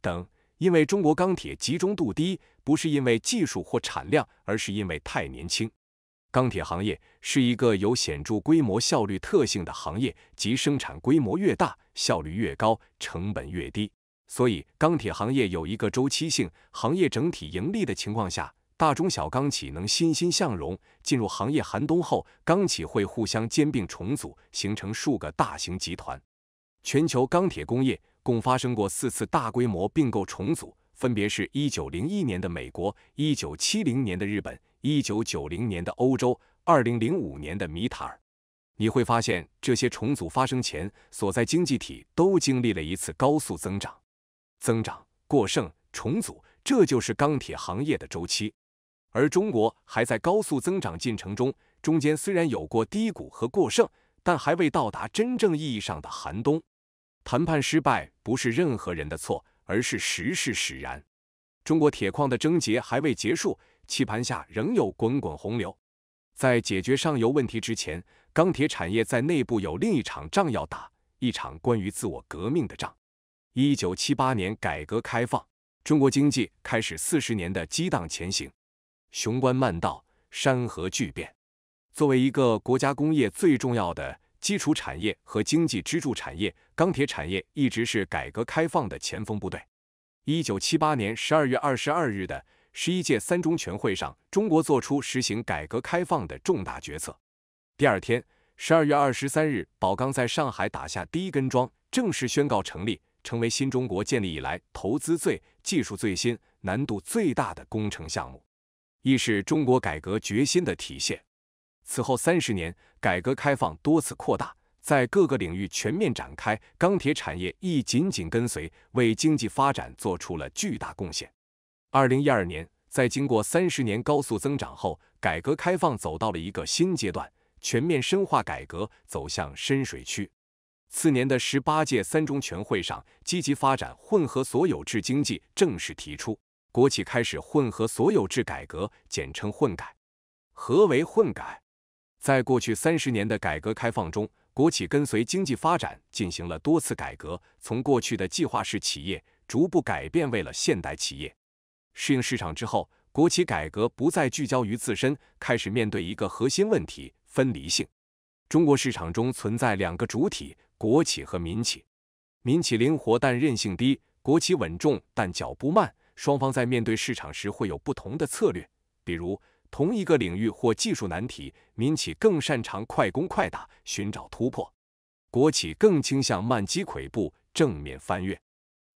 等，因为中国钢铁集中度低，不是因为技术或产量，而是因为太年轻。钢铁行业是一个有显著规模效率特性的行业，即生产规模越大，效率越高，成本越低。所以，钢铁行业有一个周期性，行业整体盈利的情况下。大中小钢企能欣欣向荣。进入行业寒冬后，钢企会互相兼并重组，形成数个大型集团。全球钢铁工业共发生过四次大规模并购重组，分别是一九零一年的美国、一九七零年的日本、一九九零年的欧洲、二零零五年的米塔尔。你会发现，这些重组发生前所在经济体都经历了一次高速增长、增长过剩、重组。这就是钢铁行业的周期。而中国还在高速增长进程中，中间虽然有过低谷和过剩，但还未到达真正意义上的寒冬。谈判失败不是任何人的错，而是时势使然。中国铁矿的症结还未结束，棋盘下仍有滚滚洪流。在解决上游问题之前，钢铁产业在内部有另一场仗要打，一场关于自我革命的仗。一九七八年改革开放，中国经济开始四十年的激荡前行。雄关漫道，山河巨变。作为一个国家工业最重要的基础产业和经济支柱产业，钢铁产业一直是改革开放的前锋部队。一九七八年十二月二十二日的十一届三中全会上，中国做出实行改革开放的重大决策。第二天，十二月二十三日，宝钢在上海打下第一根桩，正式宣告成立，成为新中国建立以来投资最、技术最新、难度最大的工程项目。亦是中国改革决心的体现。此后三十年，改革开放多次扩大，在各个领域全面展开，钢铁产业亦紧紧跟随，为经济发展做出了巨大贡献。二零一二年，在经过三十年高速增长后，改革开放走到了一个新阶段，全面深化改革，走向深水区。次年的十八届三中全会上，积极发展混合所有制经济正式提出。国企开始混合所有制改革，简称混改。何为混改？在过去三十年的改革开放中，国企跟随经济发展进行了多次改革，从过去的计划式企业逐步改变为了现代企业，适应市场之后，国企改革不再聚焦于自身，开始面对一个核心问题：分离性。中国市场中存在两个主体：国企和民企。民企灵活但韧性低，国企稳重但脚步慢。双方在面对市场时会有不同的策略，比如同一个领域或技术难题，民企更擅长快攻快打，寻找突破；国企更倾向慢机跬步，正面翻越。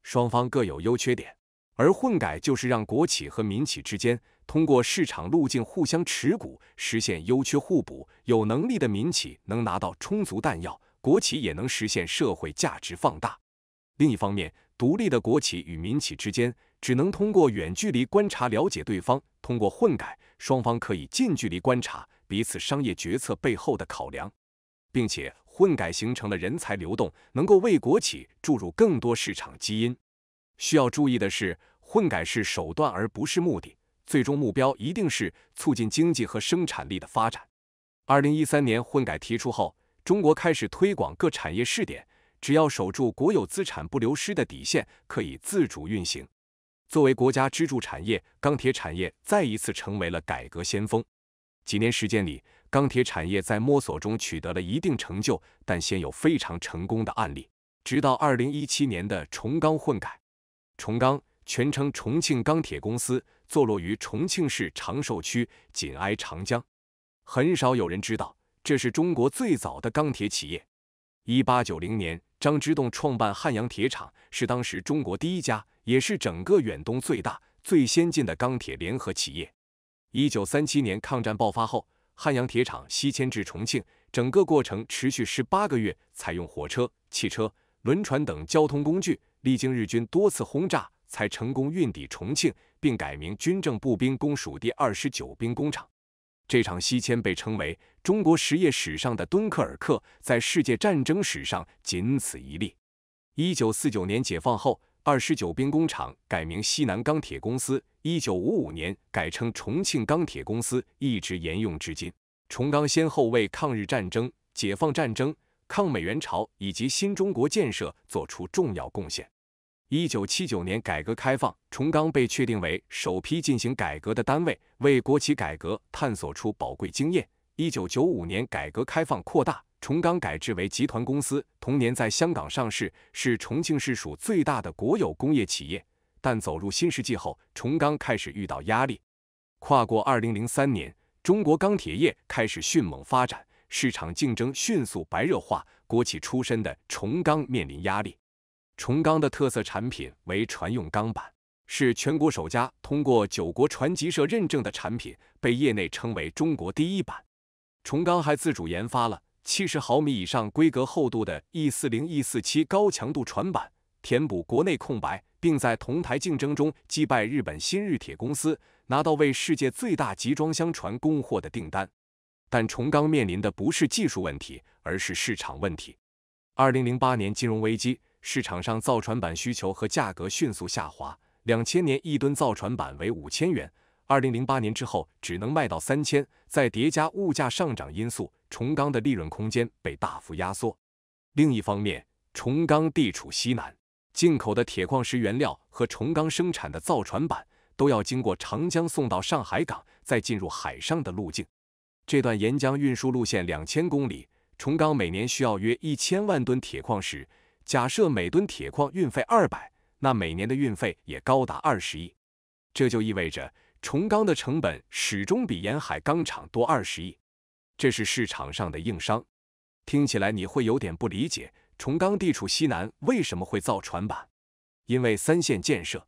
双方各有优缺点，而混改就是让国企和民企之间通过市场路径互相持股，实现优缺互补。有能力的民企能拿到充足弹药，国企也能实现社会价值放大。另一方面，独立的国企与民企之间。只能通过远距离观察了解对方，通过混改，双方可以近距离观察彼此商业决策背后的考量，并且混改形成了人才流动，能够为国企注入更多市场基因。需要注意的是，混改是手段而不是目的，最终目标一定是促进经济和生产力的发展。二零一三年混改提出后，中国开始推广各产业试点，只要守住国有资产不流失的底线，可以自主运行。作为国家支柱产业，钢铁产业再一次成为了改革先锋。几年时间里，钢铁产业在摸索中取得了一定成就，但鲜有非常成功的案例。直到二零一七年的重钢混改，重钢全称重庆钢铁公司，坐落于重庆市长寿区，紧挨长江。很少有人知道，这是中国最早的钢铁企业。一八九零年，张之洞创办汉阳铁厂，是当时中国第一家。也是整个远东最大、最先进的钢铁联合企业。一九三七年抗战爆发后，汉阳铁厂西迁至重庆，整个过程持续十八个月，采用火车、汽车、轮船等交通工具，历经日军多次轰炸，才成功运抵重庆，并改名军政步兵工署第二十九兵工厂。这场西迁被称为中国实业史上的敦刻尔克，在世界战争史上仅此一例。一九四九年解放后。二十九兵工厂改名西南钢铁公司，一九五五年改称重庆钢铁公司，一直沿用至今。重钢先后为抗日战争、解放战争、抗美援朝以及新中国建设作出重要贡献。一九七九年改革开放，重钢被确定为首批进行改革的单位，为国企改革探索出宝贵经验。一九九五年改革开放扩大。重钢改制为集团公司，同年在香港上市，是重庆市属最大的国有工业企业。但走入新世纪后，重钢开始遇到压力。跨过二零零三年，中国钢铁业开始迅猛发展，市场竞争迅速白热化，国企出身的重钢面临压力。重钢的特色产品为船用钢板，是全国首家通过九国船级社认证的产品，被业内称为“中国第一板”。重钢还自主研发了。七十毫米以上规格厚度的 E40、E47 高强度船板，填补国内空白，并在同台竞争中击败日本新日铁公司，拿到为世界最大集装箱船供货的订单。但重钢面临的不是技术问题，而是市场问题。二零零八年金融危机，市场上造船板需求和价格迅速下滑。两千年一吨造船板为五千元，二零零八年之后只能卖到三千，再叠加物价上涨因素。重钢的利润空间被大幅压缩。另一方面，重钢地处西南，进口的铁矿石原料和重钢生产的造船板都要经过长江送到上海港，再进入海上的路径。这段沿江运输路线两千公里，重钢每年需要约一千万吨铁矿石。假设每吨铁矿运费二百，那每年的运费也高达二十亿。这就意味着重钢的成本始终比沿海钢厂多二十亿。这是市场上的硬伤，听起来你会有点不理解。重钢地处西南，为什么会造船板？因为三线建设。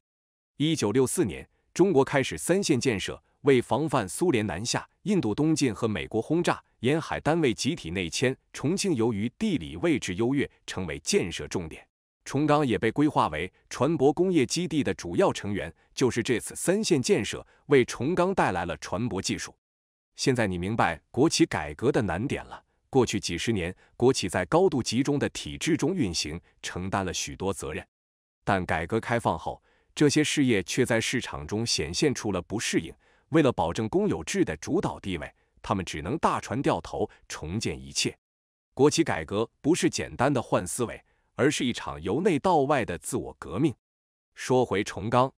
一九六四年，中国开始三线建设，为防范苏联南下、印度东进和美国轰炸，沿海单位集体内迁。重庆由于地理位置优越，成为建设重点。重钢也被规划为船舶工业基地的主要成员。就是这次三线建设，为重钢带来了船舶技术。现在你明白国企改革的难点了。过去几十年，国企在高度集中的体制中运行，承担了许多责任，但改革开放后，这些事业却在市场中显现出了不适应。为了保证公有制的主导地位，他们只能大船掉头，重建一切。国企改革不是简单的换思维，而是一场由内到外的自我革命。说回重钢，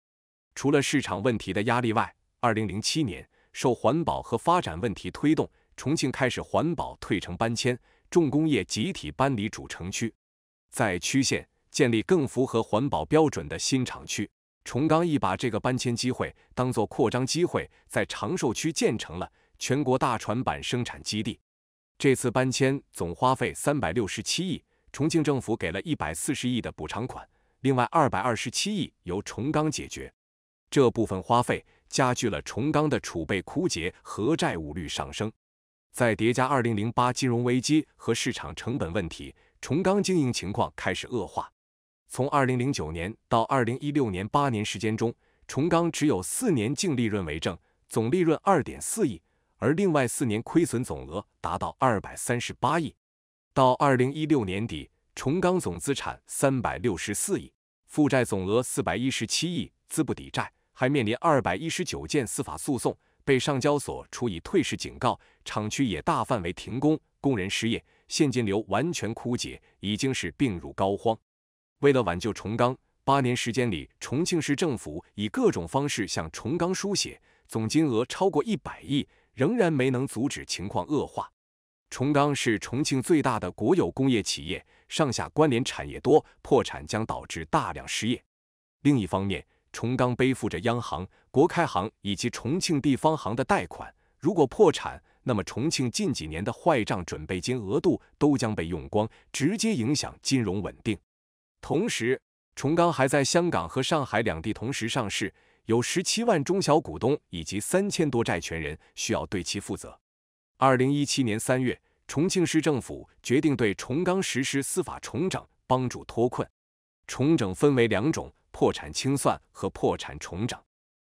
除了市场问题的压力外，二零零七年。受环保和发展问题推动，重庆开始环保退城搬迁，重工业集体搬离主城区，在区县建立更符合环保标准的新厂区。重钢亦把这个搬迁机会当做扩张机会，在长寿区建成了全国大船板生产基地。这次搬迁总花费三百六十七亿，重庆政府给了一百四十亿的补偿款，另外二百二十七亿由重钢解决，这部分花费。加剧了重钢的储备枯竭和债务率上升，再叠加2008金融危机和市场成本问题，重钢经营情况开始恶化。从2009年到2016年八年时间中，重钢只有四年净利润为正，总利润2.4亿，而另外四年亏损总额达到238亿。到2016年底，重钢总资产364亿，负债总额417亿，资不抵债。还面临二百一十九件司法诉讼，被上交所处以退市警告，厂区也大范围停工，工人失业，现金流完全枯竭，已经是病入膏肓。为了挽救重钢，八年时间里，重庆市政府以各种方式向重钢输血，总金额超过一百亿，仍然没能阻止情况恶化。重钢是重庆最大的国有工业企业，上下关联产业多，破产将导致大量失业。另一方面，重钢背负着央行、国开行以及重庆地方行的贷款，如果破产，那么重庆近几年的坏账准备金额度都将被用光，直接影响金融稳定。同时，重钢还在香港和上海两地同时上市，有十七万中小股东以及三千多债权人需要对其负责。二零一七年三月，重庆市政府决定对重钢实施司法重整，帮助脱困。重整分为两种。破产清算和破产重整，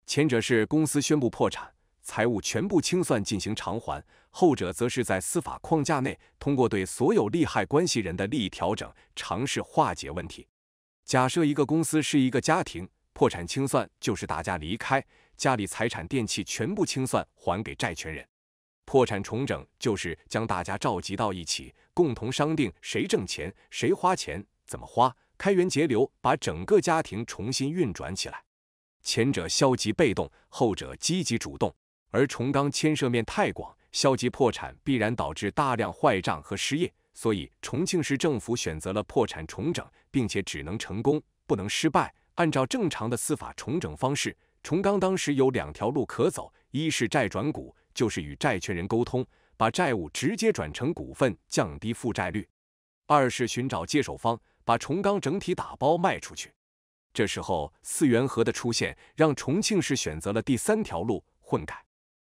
前者是公司宣布破产，财务全部清算进行偿还；后者则是在司法框架内，通过对所有利害关系人的利益调整，尝试化解问题。假设一个公司是一个家庭，破产清算就是大家离开，家里财产电器全部清算还给债权人；破产重整就是将大家召集到一起，共同商定谁挣钱，谁花钱，怎么花。开源节流，把整个家庭重新运转起来。前者消极被动，后者积极主动。而重钢牵涉面太广，消极破产必然导致大量坏账和失业，所以重庆市政府选择了破产重整，并且只能成功，不能失败。按照正常的司法重整方式，重钢当时有两条路可走：一是债转股，就是与债权人沟通，把债务直接转成股份，降低负债率；二是寻找接手方。把重钢整体打包卖出去，这时候四元和的出现让重庆市选择了第三条路混改。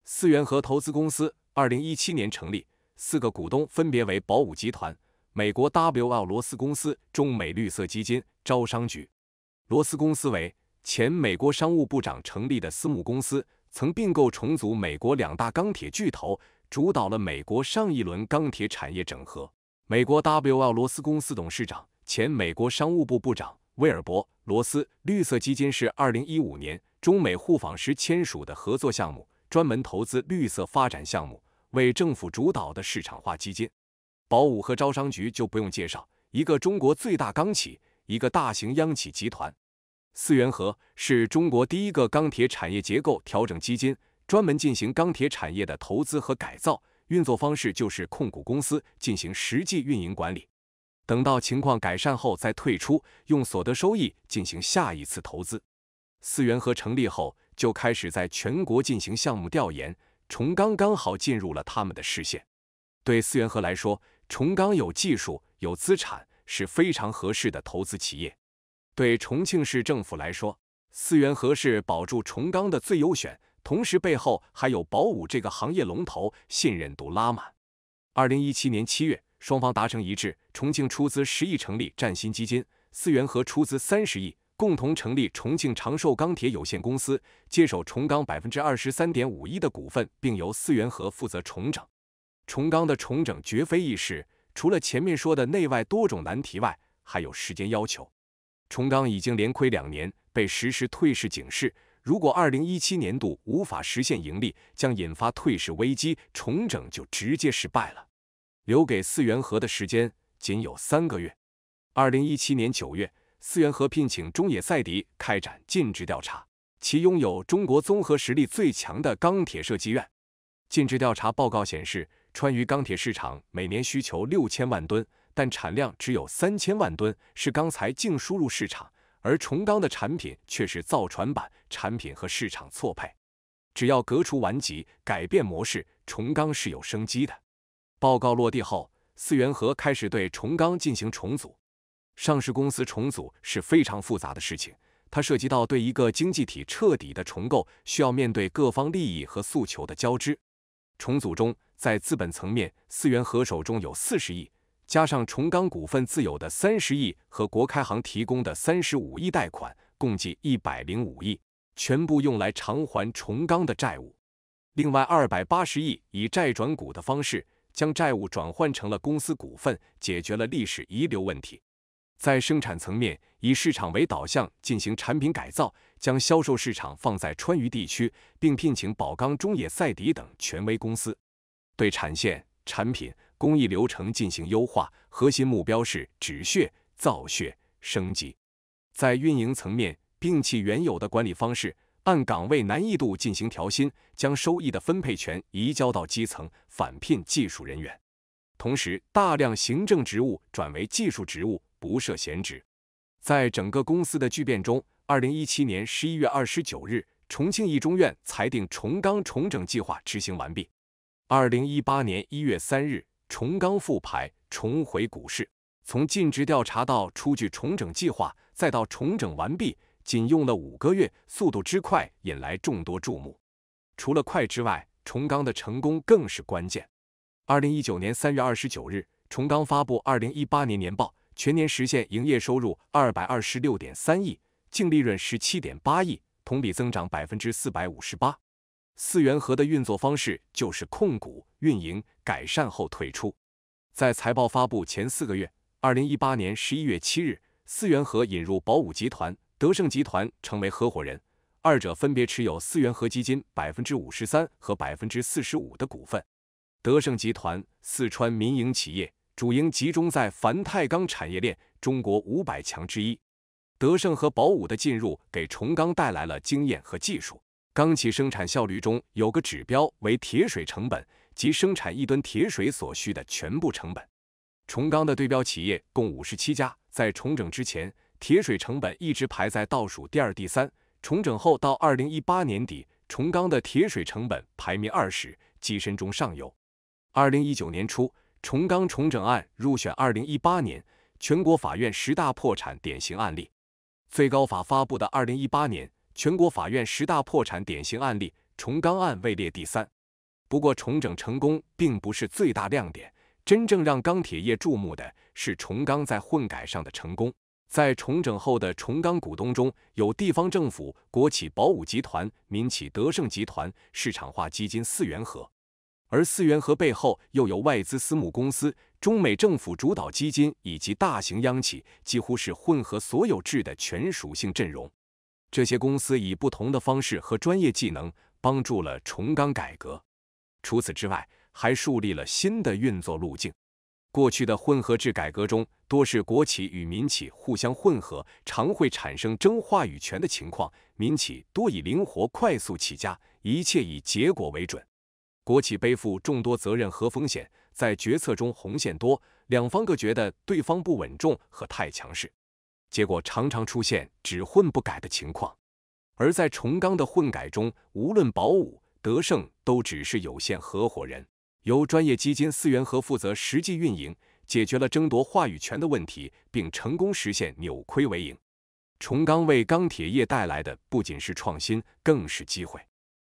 四元和投资公司二零一七年成立，四个股东分别为宝武集团、美国 W L 罗斯公司、中美绿色基金、招商局。罗斯公司为前美国商务部长成立的私募公司，曾并购重组美国两大钢铁巨头，主导了美国上一轮钢铁产业整合。美国 W L 罗斯公司董事长。前美国商务部部长威尔伯·罗斯，绿色基金是2015年中美互访时签署的合作项目，专门投资绿色发展项目，为政府主导的市场化基金。保五和招商局就不用介绍，一个中国最大钢企，一个大型央企集团。四元和是中国第一个钢铁产业结构调整基金，专门进行钢铁产业的投资和改造，运作方式就是控股公司进行实际运营管理。等到情况改善后再退出，用所得收益进行下一次投资。四元和成立后就开始在全国进行项目调研，重钢刚好进入了他们的视线。对四元和来说，重钢有技术、有资产，是非常合适的投资企业。对重庆市政府来说，四元和是保住重钢的最优选，同时背后还有宝武这个行业龙头，信任度拉满。二零一七年七月。双方达成一致，重庆出资十亿成立战新基金，思源和出资三十亿，共同成立重庆长寿钢铁有限公司，接手重钢百分之二十三点五一的股份，并由思源和负责重整。重钢的重整绝非易事，除了前面说的内外多种难题外，还有时间要求。重钢已经连亏两年，被实施退市警示，如果二零一七年度无法实现盈利，将引发退市危机，重整就直接失败了。留给四元和的时间仅有三个月。二零一七年九月，四元和聘请中野赛迪开展尽职调查，其拥有中国综合实力最强的钢铁设计院。尽职调查报告显示，川渝钢铁市场每年需求六千万吨，但产量只有三千万吨，是钢材净输入市场。而重钢的产品却是造船板产品和市场错配。只要革除顽疾，改变模式，重钢是有生机的。报告落地后，四元和开始对重钢进行重组。上市公司重组是非常复杂的事情，它涉及到对一个经济体彻底的重构，需要面对各方利益和诉求的交织。重组中，在资本层面，四元和手中有四十亿，加上重钢股份自有的三十亿和国开行提供的三十五亿贷款，共计一百零五亿，全部用来偿还重钢的债务。另外二百八十亿以债转股的方式。将债务转换成了公司股份，解决了历史遗留问题。在生产层面，以市场为导向进行产品改造，将销售市场放在川渝地区，并聘请宝钢、中冶、赛迪等权威公司，对产线、产品、工艺流程进行优化。核心目标是止血、造血、升级。在运营层面，摒弃原有的管理方式。按岗位难易度进行调薪，将收益的分配权移交到基层，返聘技术人员，同时大量行政职务转为技术职务，不设闲职。在整个公司的巨变中，二零一七年十一月二十九日，重庆一中院裁定重钢重整计划执行完毕。二零一八年一月三日，重钢复牌，重回股市。从尽职调查到出具重整计划，再到重整完毕。仅用了五个月，速度之快引来众多注目。除了快之外，重钢的成功更是关键。二零一九年三月二十九日，重钢发布二零一八年年报，全年实现营业收入二百二十六点三亿，净利润十七点八亿，同比增长百分之四百五十八。四元和的运作方式就是控股运营，改善后退出。在财报发布前四个月，二零一八年十一月七日，四元和引入宝武集团。德胜集团成为合伙人，二者分别持有思源和基金百分之五十三和百分之四十五的股份。德胜集团，四川民营企业，主营集中在钒钛钢产业链，中国五百强之一。德胜和宝武的进入给重钢带来了经验和技术。钢企生产效率中有个指标为铁水成本，即生产一吨铁水所需的全部成本。重钢的对标企业共五十七家，在重整之前。铁水成本一直排在倒数第二、第三。重整后，到二零一八年底，重钢的铁水成本排名二十，跻身中上游。二零一九年初，重钢重整案入选二零一八年全国法院十大破产典型案例。最高法发布的二零一八年全国法院十大破产典型案例，重钢案位列第三。不过，重整成功并不是最大亮点，真正让钢铁业注目的，是重钢在混改上的成功。在重整后的重钢股东中有地方政府、国企宝武集团、民企德胜集团、市场化基金四元和，而四元和背后又有外资私募公司、中美政府主导基金以及大型央企，几乎是混合所有制的全属性阵容。这些公司以不同的方式和专业技能帮助了重钢改革。除此之外，还树立了新的运作路径。过去的混合制改革中，多是国企与民企互相混合，常会产生争话语权的情况。民企多以灵活快速起家，一切以结果为准；国企背负众多责任和风险，在决策中红线多，两方各觉得对方不稳重和太强势，结果常常出现只混不改的情况。而在重钢的混改中，无论保五、德胜都只是有限合伙人。由专业基金思源和负责实际运营，解决了争夺话语权的问题，并成功实现扭亏为盈。重钢为钢铁业带来的不仅是创新，更是机会。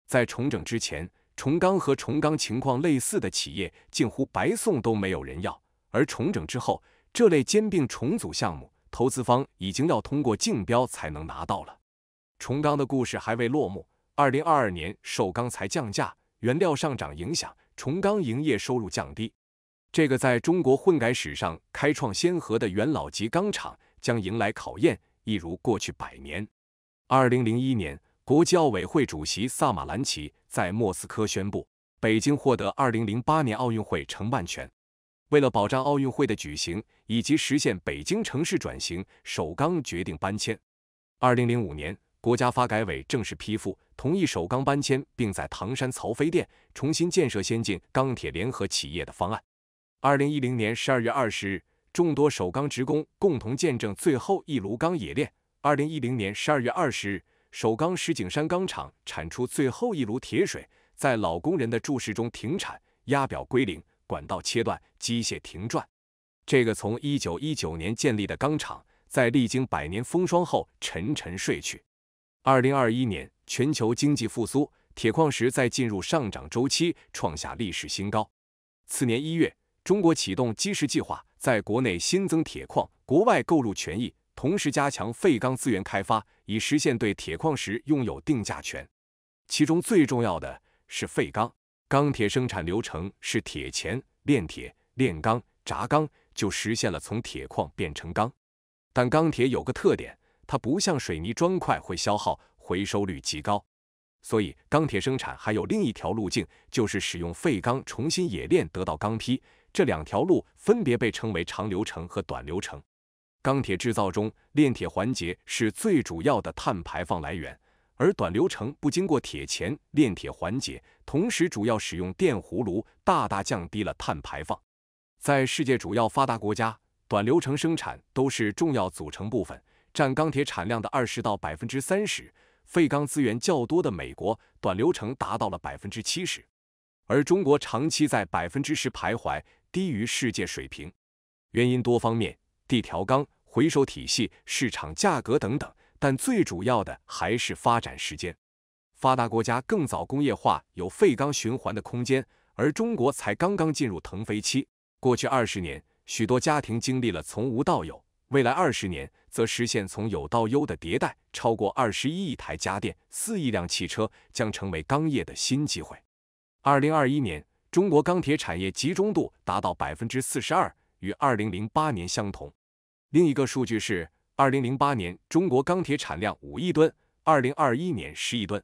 在重整之前，重钢和重钢情况类似的企业近乎白送都没有人要；而重整之后，这类兼并重组项目投资方已经要通过竞标才能拿到了。重钢的故事还未落幕。二零二二年，受钢材降价、原料上涨影响。重钢营业收入降低，这个在中国混改史上开创先河的元老级钢厂将迎来考验，一如过去百年。二零零一年，国际奥委会主席萨马兰奇在莫斯科宣布北京获得二零零八年奥运会承办权。为了保障奥运会的举行以及实现北京城市转型，首钢决定搬迁。二零零五年。国家发改委正式批复同意首钢搬迁，并在唐山曹妃甸重新建设先进钢铁联合企业的方案。二零一零年十二月二十日，众多首钢职工共同见证最后一炉钢冶炼。二零一零年十二月二十日，首钢石景山钢厂产出最后一炉铁水，在老工人的注视中停产，压表归零，管道切断，机械停转。这个从一九一九年建立的钢厂，在历经百年风霜后沉沉睡去。二零二一年，全球经济复苏，铁矿石再进入上涨周期，创下历史新高。次年一月，中国启动基石计划，在国内新增铁矿，国外购入权益，同时加强废钢资源开发，以实现对铁矿石拥有定价权。其中最重要的，是废钢。钢铁生产流程是铁钳、炼铁、炼钢、轧钢，就实现了从铁矿变成钢。但钢铁有个特点。它不像水泥砖块会消耗，回收率极高，所以钢铁生产还有另一条路径，就是使用废钢重新冶炼得到钢坯。这两条路分别被称为长流程和短流程。钢铁制造中，炼铁环节是最主要的碳排放来源，而短流程不经过铁钳炼铁环节，同时主要使用电弧炉，大大降低了碳排放。在世界主要发达国家，短流程生产都是重要组成部分。占钢铁产量的二十到百分之三十，废钢资源较多的美国，短流程达到了百分之七十，而中国长期在百分之十徘徊，低于世界水平。原因多方面，地条钢、回收体系、市场价格等等，但最主要的还是发展时间。发达国家更早工业化，有废钢循环的空间，而中国才刚刚进入腾飞期。过去二十年，许多家庭经历了从无到有。未来二十年，则实现从有到优的迭代，超过二十一亿台家电、四亿辆汽车将成为钢业的新机会。二零二一年，中国钢铁产业集中度达到百分之四十二，与二零零八年相同。另一个数据是，二零零八年中国钢铁产量五亿吨，二零二一年十亿吨。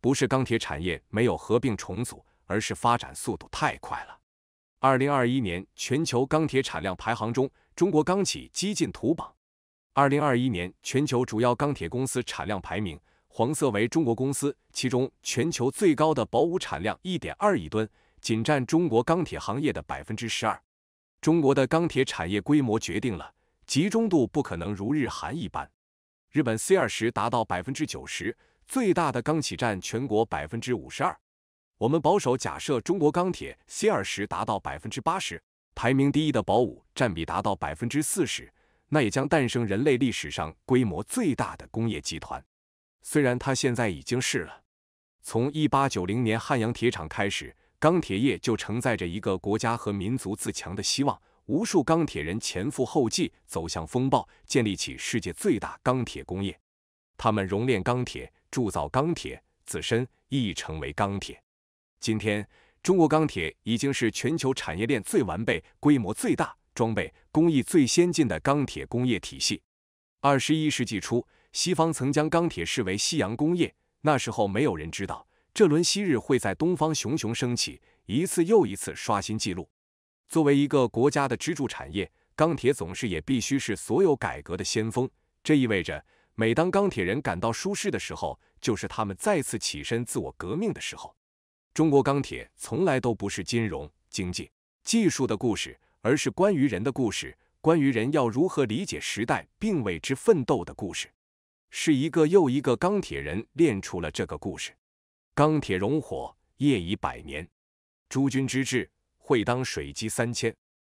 不是钢铁产业没有合并重组，而是发展速度太快了。二零二一年全球钢铁产量排行中。中国钢企激进图榜，二零二一年全球主要钢铁公司产量排名，黄色为中国公司，其中全球最高的宝武产量一点二亿吨，仅占中国钢铁行业的百分之十二。中国的钢铁产业规模决定了集中度不可能如日韩一般，日本 C 二十达到百分之九十，最大的钢企占全国百分之五十二。我们保守假设中国钢铁 C 二十达到百分之八十。排名第一的宝武占比达到百分之四十，那也将诞生人类历史上规模最大的工业集团。虽然它现在已经是了。从一八九零年汉阳铁厂开始，钢铁业就承载着一个国家和民族自强的希望。无数钢铁人前赴后继，走向风暴，建立起世界最大钢铁工业。他们熔炼钢铁，铸造钢铁，自身亦成为钢铁。今天。中国钢铁已经是全球产业链最完备、规模最大、装备工艺最先进的钢铁工业体系。二十一世纪初，西方曾将钢铁视为夕阳工业，那时候没有人知道这轮昔日会在东方熊熊升起，一次又一次刷新纪录。作为一个国家的支柱产业，钢铁总是也必须是所有改革的先锋。这意味着，每当钢铁人感到舒适的时候，就是他们再次起身自我革命的时候。中国钢铁从来都不是金融、经济、技术的故事，而是关于人的故事，关于人要如何理解时代并为之奋斗的故事。是一个又一个钢铁人练出了这个故事。钢铁熔火，夜已百年。诸君之志，会当水击三千。